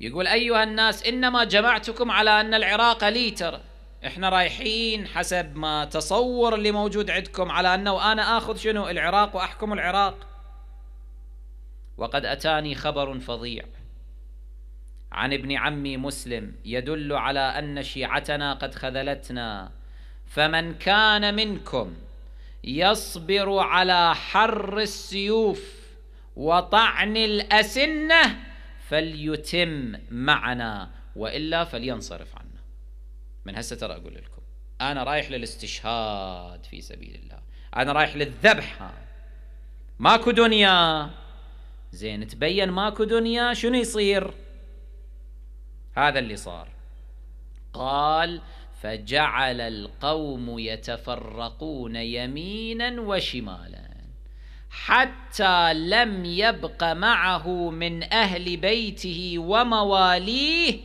يقول أيها الناس إنما جمعتكم على أن العراق ليتر إحنا رايحين حسب ما تصور اللي موجود عندكم على أنه أنا آخذ شنو العراق وأحكم العراق وقد أتاني خبر فظيع عن ابن عمي مسلم يدل على أن شيعتنا قد خذلتنا فمن كان منكم يصبر على حر السيوف وطعن الأسنة فليتم معنا وإلا فلينصرف عنا من هسه ترى أقول لكم أنا رايح للاستشهاد في سبيل الله أنا رايح للذبحة ماكو دنيا زين تبين ماكو دنيا شنو يصير؟ هذا اللي صار قال فجعل القوم يتفرقون يمينا وشمالا حتى لم يبق معه من اهل بيته ومواليه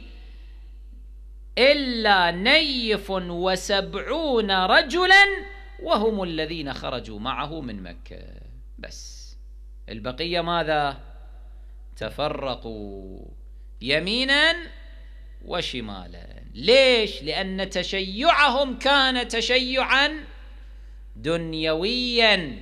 الا نيف وسبعون رجلا وهم الذين خرجوا معه من مكه بس البقيه ماذا تفرقوا يمينا وشمالا ليش؟ لأن تشيعهم كان تشيعا دنيويا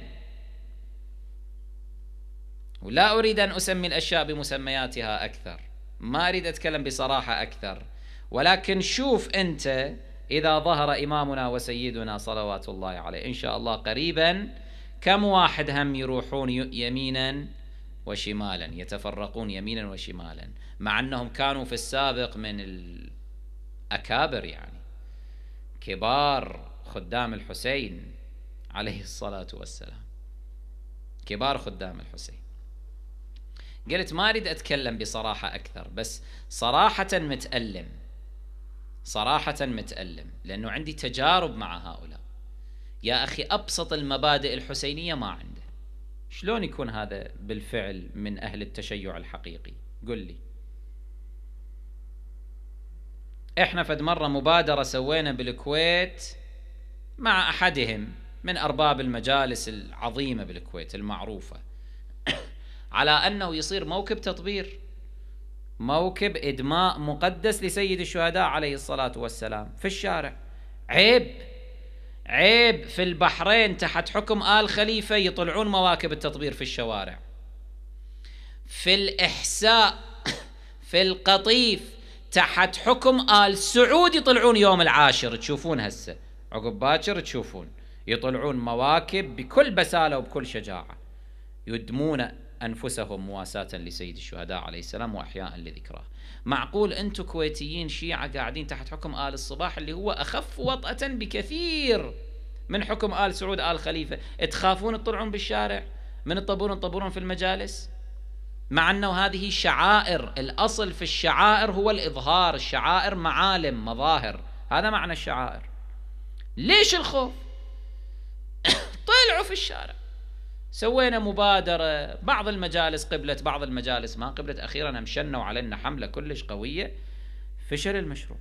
ولا أريد أن أسمي الأشياء بمسمياتها أكثر ما أريد أتكلم بصراحة أكثر ولكن شوف أنت إذا ظهر إمامنا وسيدنا صلوات الله عليه إن شاء الله قريبا كم واحد هم يروحون يمينا وشمالا يتفرقون يمينا وشمالا مع أنهم كانوا في السابق من الأكابر يعني كبار خدام الحسين عليه الصلاة والسلام كبار خدام الحسين قلت ما أريد أتكلم بصراحة أكثر بس صراحة متألم صراحة متألم لأنه عندي تجارب مع هؤلاء يا أخي أبسط المبادئ الحسينية ما عندي شلون يكون هذا بالفعل من أهل التشيع الحقيقي قل لي احنا فد مرة مبادرة سوينا بالكويت مع أحدهم من أرباب المجالس العظيمة بالكويت المعروفة على أنه يصير موكب تطبير موكب إدماء مقدس لسيد الشهداء عليه الصلاة والسلام في الشارع عيب عيب في البحرين تحت حكم آل خليفة يطلعون مواكب التطبير في الشوارع في الإحساء في القطيف تحت حكم آل سعود يطلعون يوم العاشر تشوفون هسه عقب باكر تشوفون يطلعون مواكب بكل بسالة وبكل شجاعة يدمون أنفسهم مواساة لسيد الشهداء عليه السلام وأحياء لذكراه معقول انتم كويتيين شيعه قاعدين تحت حكم ال الصباح اللي هو اخف وطأة بكثير من حكم ال سعود ال خليفه، تخافون تطلعون بالشارع؟ من تطبون تطبون في المجالس؟ مع انه هذه شعائر، الاصل في الشعائر هو الاظهار، الشعائر معالم مظاهر، هذا معنى الشعائر. ليش الخوف؟ طلعوا في الشارع سوينا مبادرة بعض المجالس قبلت بعض المجالس ما قبلت أخيرا هم شنوا علينا حملة كلش قوية فشل المشروع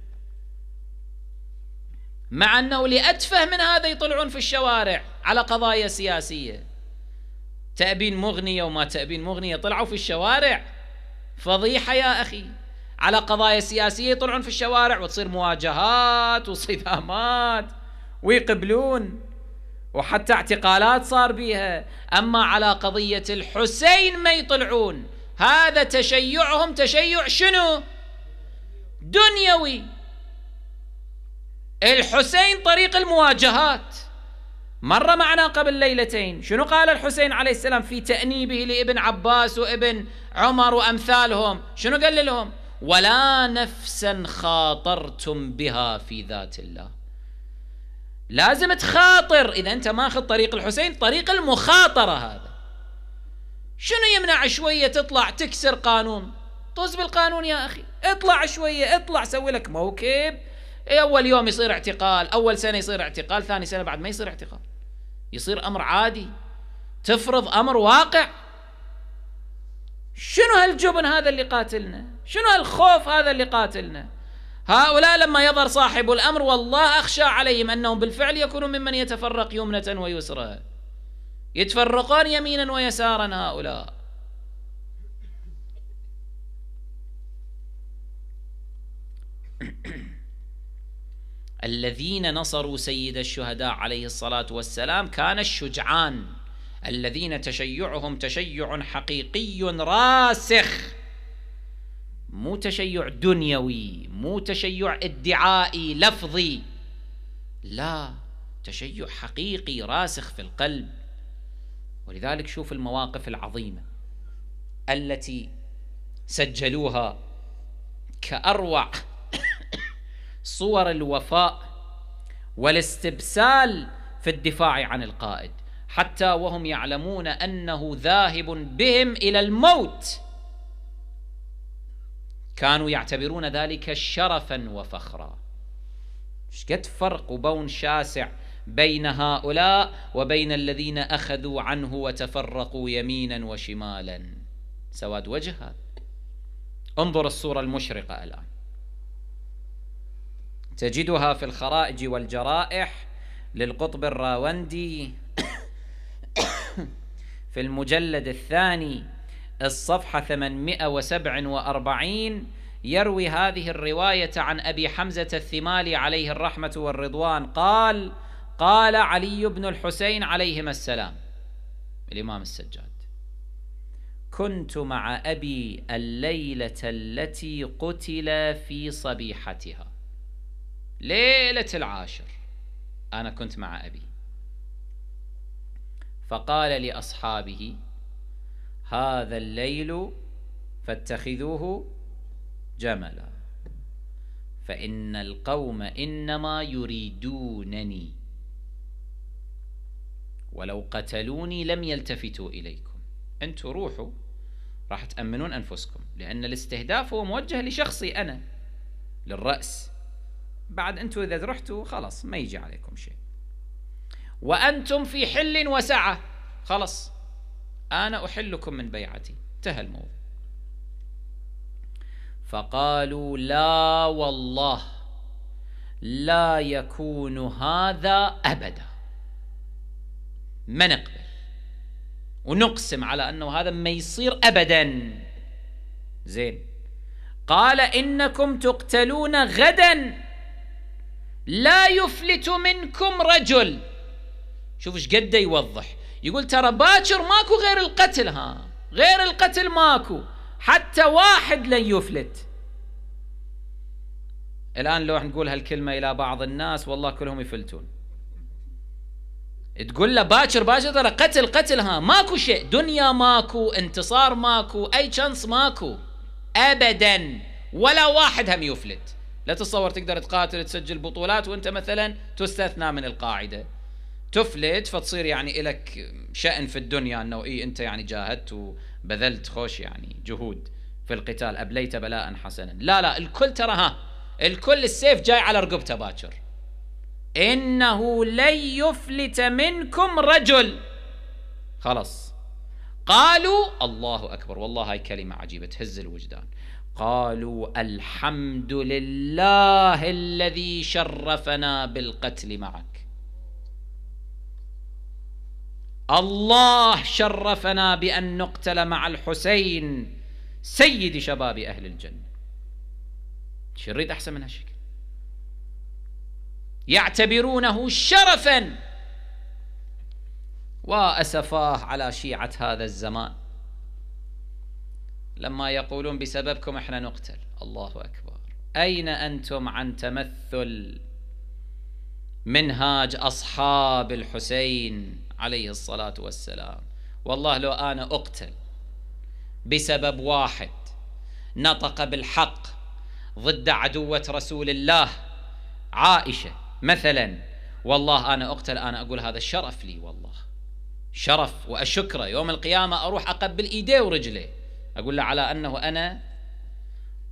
مع أنه لأتفه من هذا يطلعون في الشوارع على قضايا سياسية تأبين مغنية وما تأبين مغنية طلعوا في الشوارع فضيحة يا أخي على قضايا سياسية يطلعون في الشوارع وتصير مواجهات وصدامات ويقبلون وحتى اعتقالات صار بيها أما على قضية الحسين ما يطلعون هذا تشيعهم تشيع شنو دنيوي الحسين طريق المواجهات مر معنا قبل ليلتين شنو قال الحسين عليه السلام في تأنيبه لابن عباس وابن عمر وأمثالهم شنو قال لهم ولا نفسا خاطرتم بها في ذات الله لازم تخاطر اذا انت ماخذ طريق الحسين طريق المخاطره هذا شنو يمنع شويه تطلع تكسر قانون طز بالقانون يا اخي اطلع شويه اطلع سوي لك موكب اول يوم يصير اعتقال اول سنه يصير اعتقال ثاني سنه بعد ما يصير اعتقال يصير امر عادي تفرض امر واقع شنو هالجبن هذا اللي قاتلنا شنو هالخوف هذا اللي قاتلنا هؤلاء لما يظهر صاحب الأمر والله أخشى عليهم أنهم بالفعل يكونوا ممن يتفرق يمنة ويسرى يتفرقان يمينا ويسارا هؤلاء الذين نصروا سيد الشهداء عليه الصلاة والسلام كان الشجعان الذين تشيعهم تشيع حقيقي راسخ مو تشيع دنيوي مو تشيع ادعائي لفظي لا تشيع حقيقي راسخ في القلب ولذلك شوف المواقف العظيمه التي سجلوها كاروع صور الوفاء والاستبسال في الدفاع عن القائد حتى وهم يعلمون انه ذاهب بهم الى الموت كانوا يعتبرون ذلك شرفا وفخرا مش قد فرق وبون شاسع بين هؤلاء وبين الذين أخذوا عنه وتفرقوا يمينا وشمالا سواد وجه انظر الصورة المشرقة الآن تجدها في الخرائج والجرائح للقطب الراوندي في المجلد الثاني الصفحة 847 يروي هذه الرواية عن أبي حمزة الثمالي عليه الرحمة والرضوان قال قال علي بن الحسين عليهما السلام الإمام السجاد كنت مع أبي الليلة التي قتل في صبيحتها ليلة العاشر أنا كنت مع أبي فقال لأصحابه هذا الليل فاتخذوه جملا فإن القوم إنما يريدونني ولو قتلوني لم يلتفتوا إليكم أنتوا روحوا راح تأمنون أنفسكم لأن الاستهداف هو موجه لشخصي أنا للرأس بعد أنتوا إذا رحتوا خلاص ما يجي عليكم شيء وأنتم في حل وسعة خلاص أنا أحلكم من بيعتي انتهى الموضوع فقالوا لا والله لا يكون هذا أبدا ما نقبل ونقسم على أنه هذا ما يصير أبدا زين قال إنكم تقتلون غدا لا يفلت منكم رجل شوف ايش قد يوضح يقول ترى باكر ماكو غير القتل ها غير القتل ماكو حتى واحد لن يفلت الآن لو نقول هالكلمة إلى بعض الناس والله كلهم يفلتون تقول له باكر باكر ترى قتل قتل ها ماكو شيء دنيا ماكو انتصار ماكو أي شانس ماكو أبدا ولا واحد هم يفلت لا تتصور تقدر تقاتل تسجل بطولات وانت مثلا تستثنى من القاعده تفلت فتصير يعني إلك شأن في الدنيا أنه إيه أنت يعني جاهدت وبذلت خوش يعني جهود في القتال أبليت بلاء حسنا لا لا الكل ترى ها الكل السيف جاي على رقبته باكر إنه لن يفلت منكم رجل خلص قالوا الله أكبر والله هاي كلمة عجيبة تهز الوجدان قالوا الحمد لله الذي شرفنا بالقتل معك الله شرفنا بأن نقتل مع الحسين سيد شباب أهل الجنة شريط أحسن من هالشكل يعتبرونه شرفا وأسفاه على شيعة هذا الزمان لما يقولون بسببكم احنا نقتل الله أكبر أين أنتم عن تمثل منهاج أصحاب الحسين عليه الصلاة والسلام والله لو أنا أقتل بسبب واحد نطق بالحق ضد عدوة رسول الله عائشة مثلا والله أنا أقتل أنا أقول هذا الشرف لي والله شرف وأشكره يوم القيامة أروح أقبل إيديه ورجله أقول له على أنه أنا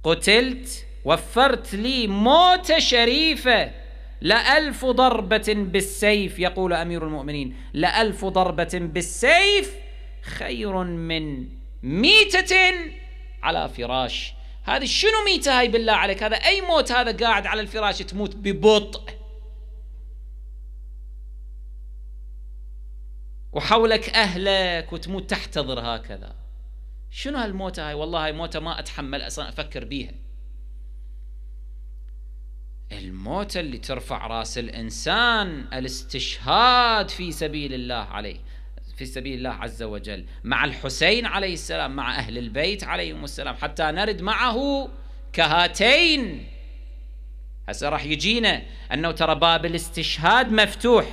قتلت وفرت لي موتة شريفة لألف ضربة بالسيف يقول أمير المؤمنين لألف ضربة بالسيف خير من ميتة على فراش هذه شنو ميتة هاي بالله عليك هذا أي موت هذا قاعد على الفراش تموت ببطء وحولك أهلك وتموت تحتضر هكذا شنو هالموتة هاي والله هاي موتة ما أتحمل أصلا أفكر بيها الموتة اللي ترفع راس الإنسان الاستشهاد في سبيل الله عليه في سبيل الله عز وجل مع الحسين عليه السلام مع أهل البيت عليهم السلام حتى نرد معه كهاتين هسه راح يجينا أنه ترى باب الاستشهاد مفتوح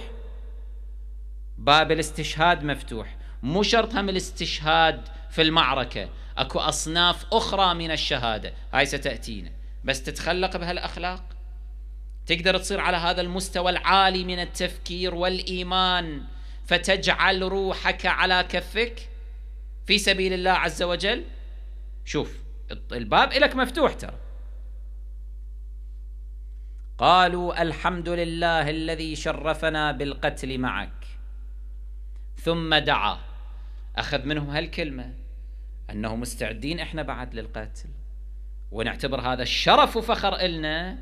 باب الاستشهاد مفتوح مو شرط هم الاستشهاد في المعركة أكو أصناف أخرى من الشهادة هاي ستأتينا بس تتخلق بهالأخلاق تقدر تصير على هذا المستوى العالي من التفكير والايمان فتجعل روحك على كفك في سبيل الله عز وجل شوف الباب لك مفتوح ترى قالوا الحمد لله الذي شرفنا بالقتل معك ثم دعا اخذ منهم هالكلمه انه مستعدين احنا بعد للقتل ونعتبر هذا الشرف وفخر النا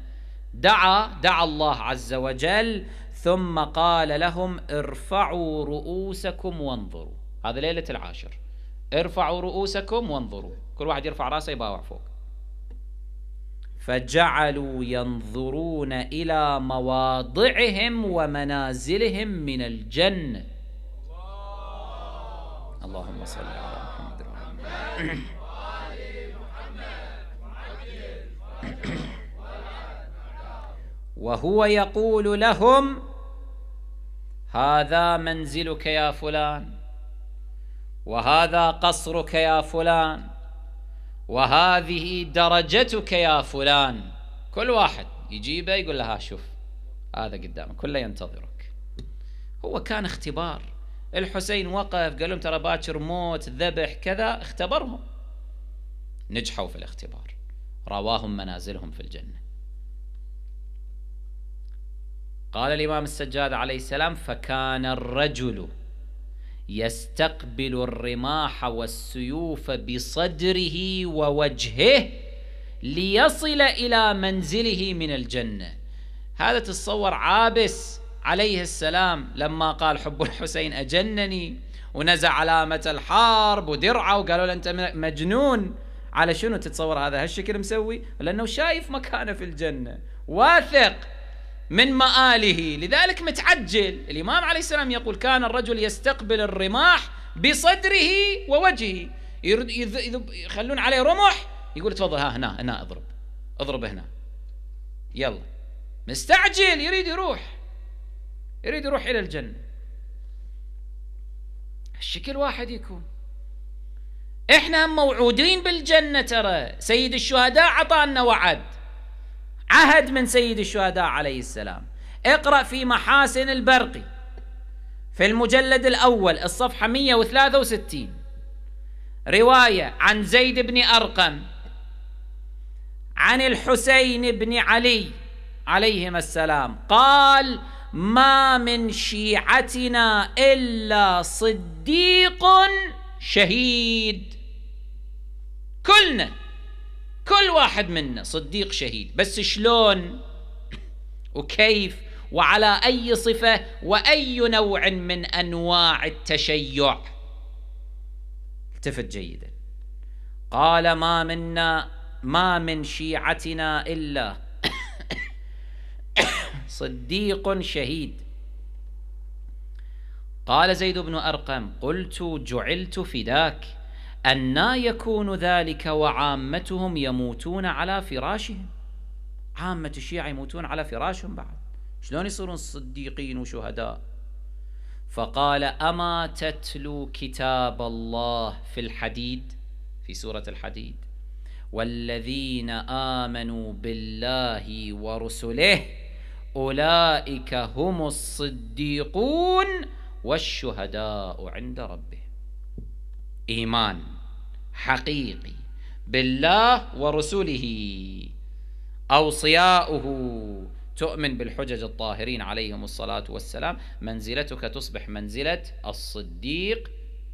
دعا دعا الله عز وجل ثم قال لهم ارفعوا رؤوسكم وانظروا هذا ليلة العاشر ارفعوا رؤوسكم وانظروا كل واحد يرفع راسه يباوع فوق فجعلوا ينظرون إلى مواضعهم ومنازلهم من الجنة اللهم صل على محمد وعلى محمد وعلى وعلى محمد وهو يقول لهم هذا منزلك يا فلان وهذا قصرك يا فلان وهذه درجتك يا فلان كل واحد يجيبه يقول لها شوف هذا قدامك كله ينتظرك هو كان اختبار الحسين وقف قال لهم ترى باكر موت ذبح كذا اختبرهم نجحوا في الاختبار رواهم منازلهم في الجنه قال الإمام السجاد عليه السلام فكان الرجل يستقبل الرماح والسيوف بصدره ووجهه ليصل إلى منزله من الجنة هذا تصور عابس عليه السلام لما قال حب الحسين أجنني ونزع علامة الحرب ودرعه وقالوا له أنت مجنون على شنو تتصور هذا هالشكل مسوي لأنه شايف مكانه في الجنة واثق من مآله لذلك متعجل الإمام عليه السلام يقول كان الرجل يستقبل الرماح بصدره ووجهه يخلون عليه رمح يقول تفضل ها هنا هنا اضرب اضرب هنا يلا مستعجل يريد يروح يريد يروح إلى الجنة الشكل واحد يكون احنا موعودين بالجنة ترى سيد الشهداء عطانا وعد عهد من سيد الشهداء عليه السلام اقرأ في محاسن البرقي في المجلد الأول الصفحة 163 رواية عن زيد بن أرقم عن الحسين بن علي عليهما السلام قال ما من شيعتنا إلا صديق شهيد كلنا كل واحد منا صديق شهيد بس شلون وكيف وعلى اي صفه واي نوع من انواع التشيع التفت جيدا قال ما منا ما من شيعتنا الا صديق شهيد قال زيد بن ارقم قلت جعلت فداك أنا يكون ذلك وعامتهم يموتون على فراشهم عامة الشيعة يموتون على فراشهم بعد شلون يصيرون صديقين وشهداء فقال أما تتلو كتاب الله في الحديد في سورة الحديد والذين آمنوا بالله ورسله أولئك هم الصديقون والشهداء عند ربهم إيمان حقيقي بالله ورسله أوصياؤه تؤمن بالحجج الطاهرين عليهم الصلاة والسلام منزلتك تصبح منزلة الصديق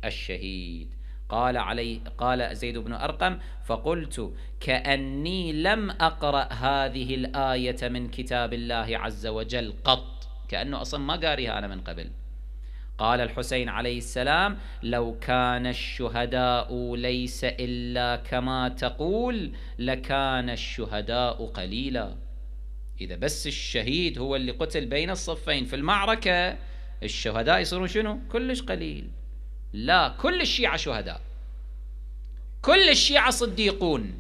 الشهيد قال علي قال زيد بن أرقم فقلت كأني لم أقرأ هذه الآية من كتاب الله عز وجل قط كأنه أصلا ما قاريها أنا من قبل قال الحسين عليه السلام لو كان الشهداء ليس الا كما تقول لكان الشهداء قليلا اذا بس الشهيد هو اللي قتل بين الصفين في المعركه الشهداء يصيرون شنو؟ كلش قليل لا كل الشيعه شهداء كل الشيعه صديقون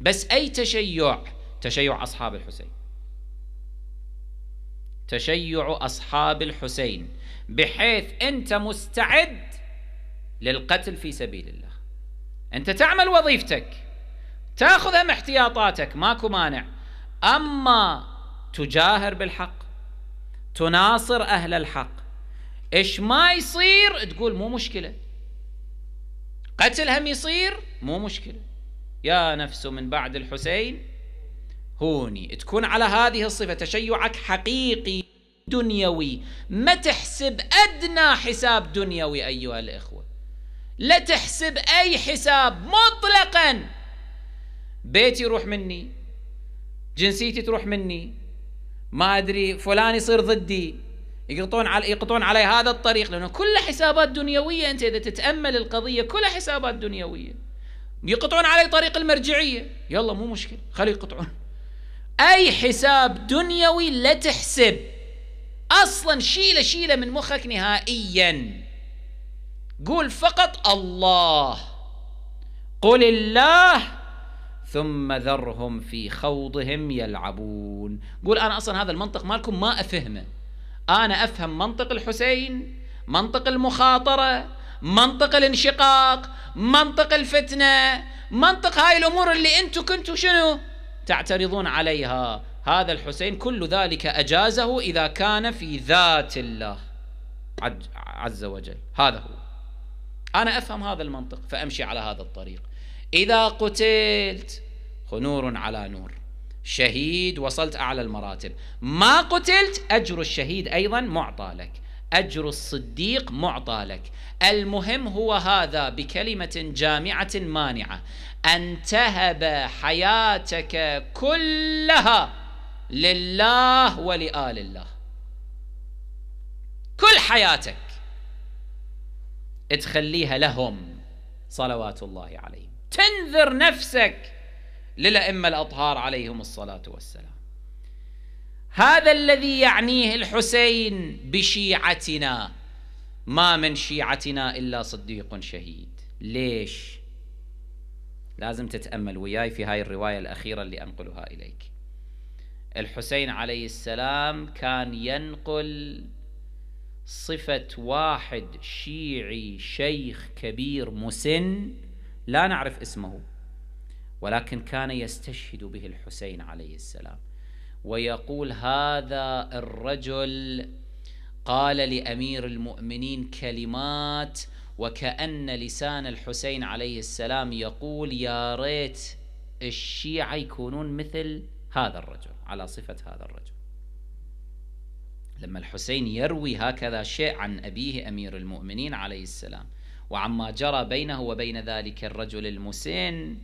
بس اي تشيع تشيع اصحاب الحسين تشيع اصحاب الحسين بحيث أنت مستعد للقتل في سبيل الله أنت تعمل وظيفتك تأخذ هم احتياطاتك ماكو مانع أما تجاهر بالحق تناصر أهل الحق إيش ما يصير تقول مو مشكلة قتل هم يصير مو مشكلة يا نفس من بعد الحسين هوني تكون على هذه الصفة تشيعك حقيقي دنيوي ما تحسب أدنى حساب دنيوي أيها الإخوة لا تحسب أي حساب مطلقا بيتي يروح مني جنسيتي تروح مني ما أدري فلان يصير ضدي يقطون على يقطون علي هذا الطريق لأنه كل حسابات دنيوية أنت إذا تتأمل القضية كلها حسابات دنيوية يقطعون علي طريق المرجعية يلا مو مشكلة خليه يقطعون أي حساب دنيوي لا تحسب اصلا شيله شيله من مخك نهائيا قول فقط الله قل الله ثم ذرهم في خوضهم يلعبون قول انا اصلا هذا المنطق مالكم ما افهمه انا افهم منطق الحسين منطق المخاطره منطق الانشقاق منطق الفتنه منطق هاي الامور اللي انتم كنتوا شنو تعترضون عليها هذا الحسين كل ذلك أجازه إذا كان في ذات الله عز وجل هذا هو أنا أفهم هذا المنطق فأمشي على هذا الطريق إذا قتلت نور على نور شهيد وصلت أعلى المراتب ما قتلت أجر الشهيد أيضا معطى لك أجر الصديق معطى لك المهم هو هذا بكلمة جامعة مانعة أن تهب حياتك كلها لله ولآل الله كل حياتك تخليها لهم صلوات الله عليهم تنذر نفسك للأئمة الأطهار عليهم الصلاة والسلام هذا الذي يعنيه الحسين بشيعتنا ما من شيعتنا إلا صديق شهيد ليش؟ لازم تتأمل وياي في هاي الرواية الأخيرة اللي أنقلها إليك الحسين عليه السلام كان ينقل صفة واحد شيعي شيخ كبير مسن لا نعرف اسمه ولكن كان يستشهد به الحسين عليه السلام ويقول هذا الرجل قال لامير المؤمنين كلمات وكان لسان الحسين عليه السلام يقول يا ريت الشيعه يكونون مثل هذا الرجل على صفة هذا الرجل لما الحسين يروي هكذا شيء عن أبيه أمير المؤمنين عليه السلام وعما جرى بينه وبين ذلك الرجل المسن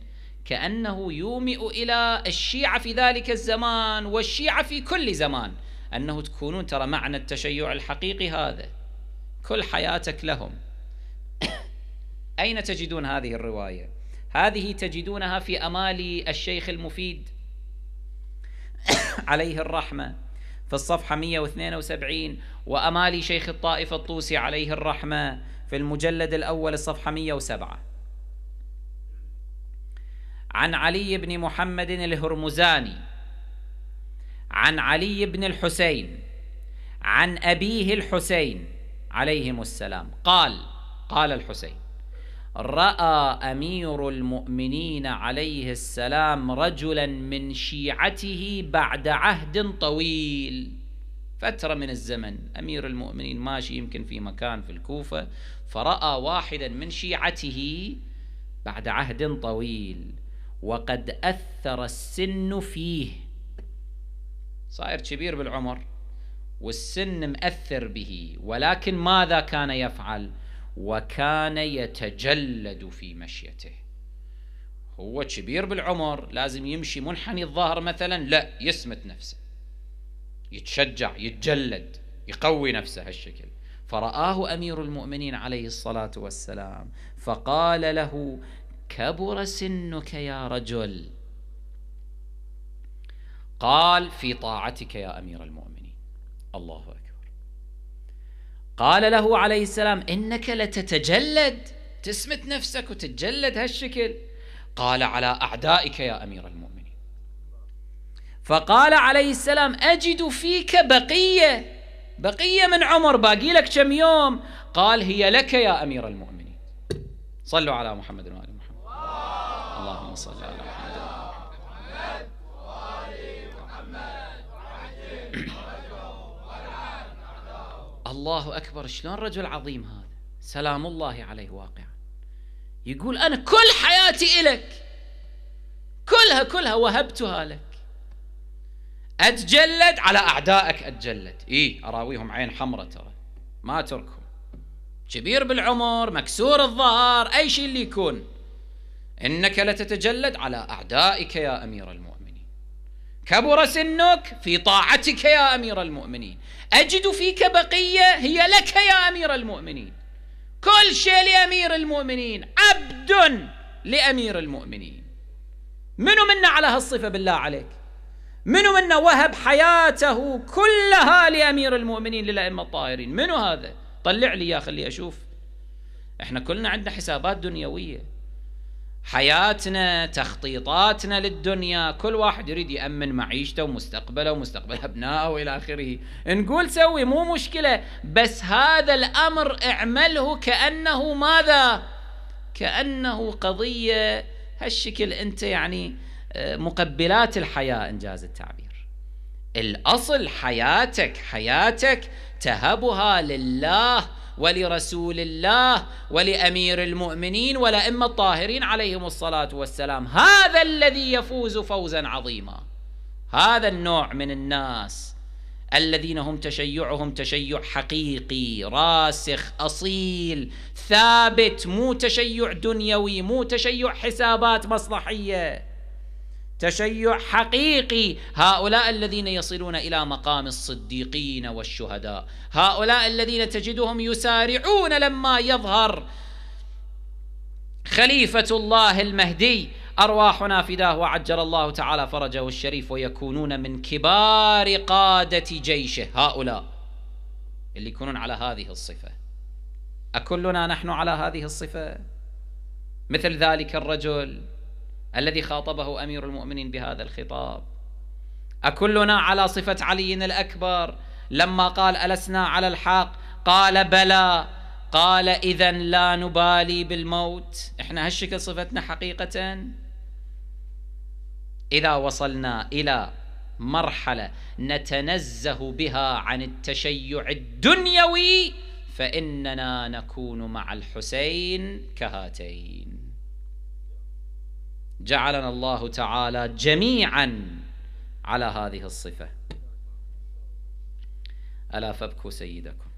كأنه يومئ إلى الشيعة في ذلك الزمان والشيعة في كل زمان أنه تكونون ترى معنى التشيع الحقيقي هذا كل حياتك لهم أين تجدون هذه الرواية؟ هذه تجدونها في أمالي الشيخ المفيد عليه الرحمة في الصفحة 172 وأمالي شيخ الطائف الطوسي عليه الرحمة في المجلد الأول الصفحة 107 عن علي بن محمد الهرمزاني عن علي بن الحسين عن أبيه الحسين عليهم السلام قال قال الحسين راى امير المؤمنين عليه السلام رجلا من شيعته بعد عهد طويل فتره من الزمن امير المؤمنين ماشي يمكن في مكان في الكوفه فراى واحدا من شيعته بعد عهد طويل وقد اثر السن فيه صاير كبير بالعمر والسن مأثر به ولكن ماذا كان يفعل؟ وكان يتجلد في مشيته هو كبير بالعمر لازم يمشي منحني الظهر مثلا لا يسمت نفسه يتشجع يتجلد يقوي نفسه هالشكل فرآه أمير المؤمنين عليه الصلاة والسلام فقال له كبر سنك يا رجل قال في طاعتك يا أمير المؤمنين الله أكبر قال له عليه السلام إنك لتتجلد تسمت نفسك وتتجلد هالشكل قال على أعدائك يا أمير المؤمنين فقال عليه السلام أجد فيك بقية بقية من عمر باقي لك كم يوم قال هي لك يا أمير المؤمنين صلوا على محمد وآل محمد اللهم صل على محمد الله أكبر شلون رجل عظيم هذا سلام الله عليه واقعا يقول أنا كل حياتي إلك كلها كلها وهبتها لك أتجلد على أعدائك أتجلد اي أراويهم عين حمراء ترى ما أتركهم كبير بالعمر مكسور الظهر أي شيء اللي يكون إنك لتتجلد على أعدائك يا أمير المؤمنين كبر سنك في طاعتك يا أمير المؤمنين أجد فيك بقية هي لك يا أمير المؤمنين كل شيء لأمير المؤمنين عبد لأمير المؤمنين منو منا على هالصفة بالله عليك منو منا وهب حياته كلها لأمير المؤمنين للأئمة الطاهرين منو هذا طلع لي يا خلي أشوف احنا كلنا عندنا حسابات دنيويه حياتنا تخطيطاتنا للدنيا كل واحد يريد يأمن معيشته ومستقبله ومستقبل أبنائه وإلى آخره نقول سوي مو مشكلة بس هذا الأمر اعمله كأنه ماذا كأنه قضية هالشكل أنت يعني آه، مقبلات الحياة إنجاز التعبير الأصل حياتك حياتك تهبها لله ولرسول الله ولأمير المؤمنين ولأئمة الطاهرين عليهم الصلاة والسلام هذا الذي يفوز فوزا عظيما هذا النوع من الناس الذين هم تشيعهم تشيع حقيقي راسخ اصيل ثابت مو تشيع دنيوي مو تشيع حسابات مصلحيه تشيع حقيقي هؤلاء الذين يصلون الى مقام الصديقين والشهداء هؤلاء الذين تجدهم يسارعون لما يظهر خليفه الله المهدي ارواحنا فداه وعجل الله تعالى فرجه الشريف ويكونون من كبار قاده جيشه هؤلاء اللي يكونون على هذه الصفه اكلنا نحن على هذه الصفه مثل ذلك الرجل الذي خاطبه امير المؤمنين بهذا الخطاب اكلنا على صفه علي الاكبر لما قال ألسنا على الحق قال بلى قال إذا لا نبالي بالموت إحنا هالشكل صفتنا حقيقة إذا وصلنا إلى مرحلة نتنزه بها عن التشيع الدنيوي فإننا نكون مع الحسين كهاتين جعلنا الله تعالى جميعا على هذه الصفه الا فابكوا سيدكم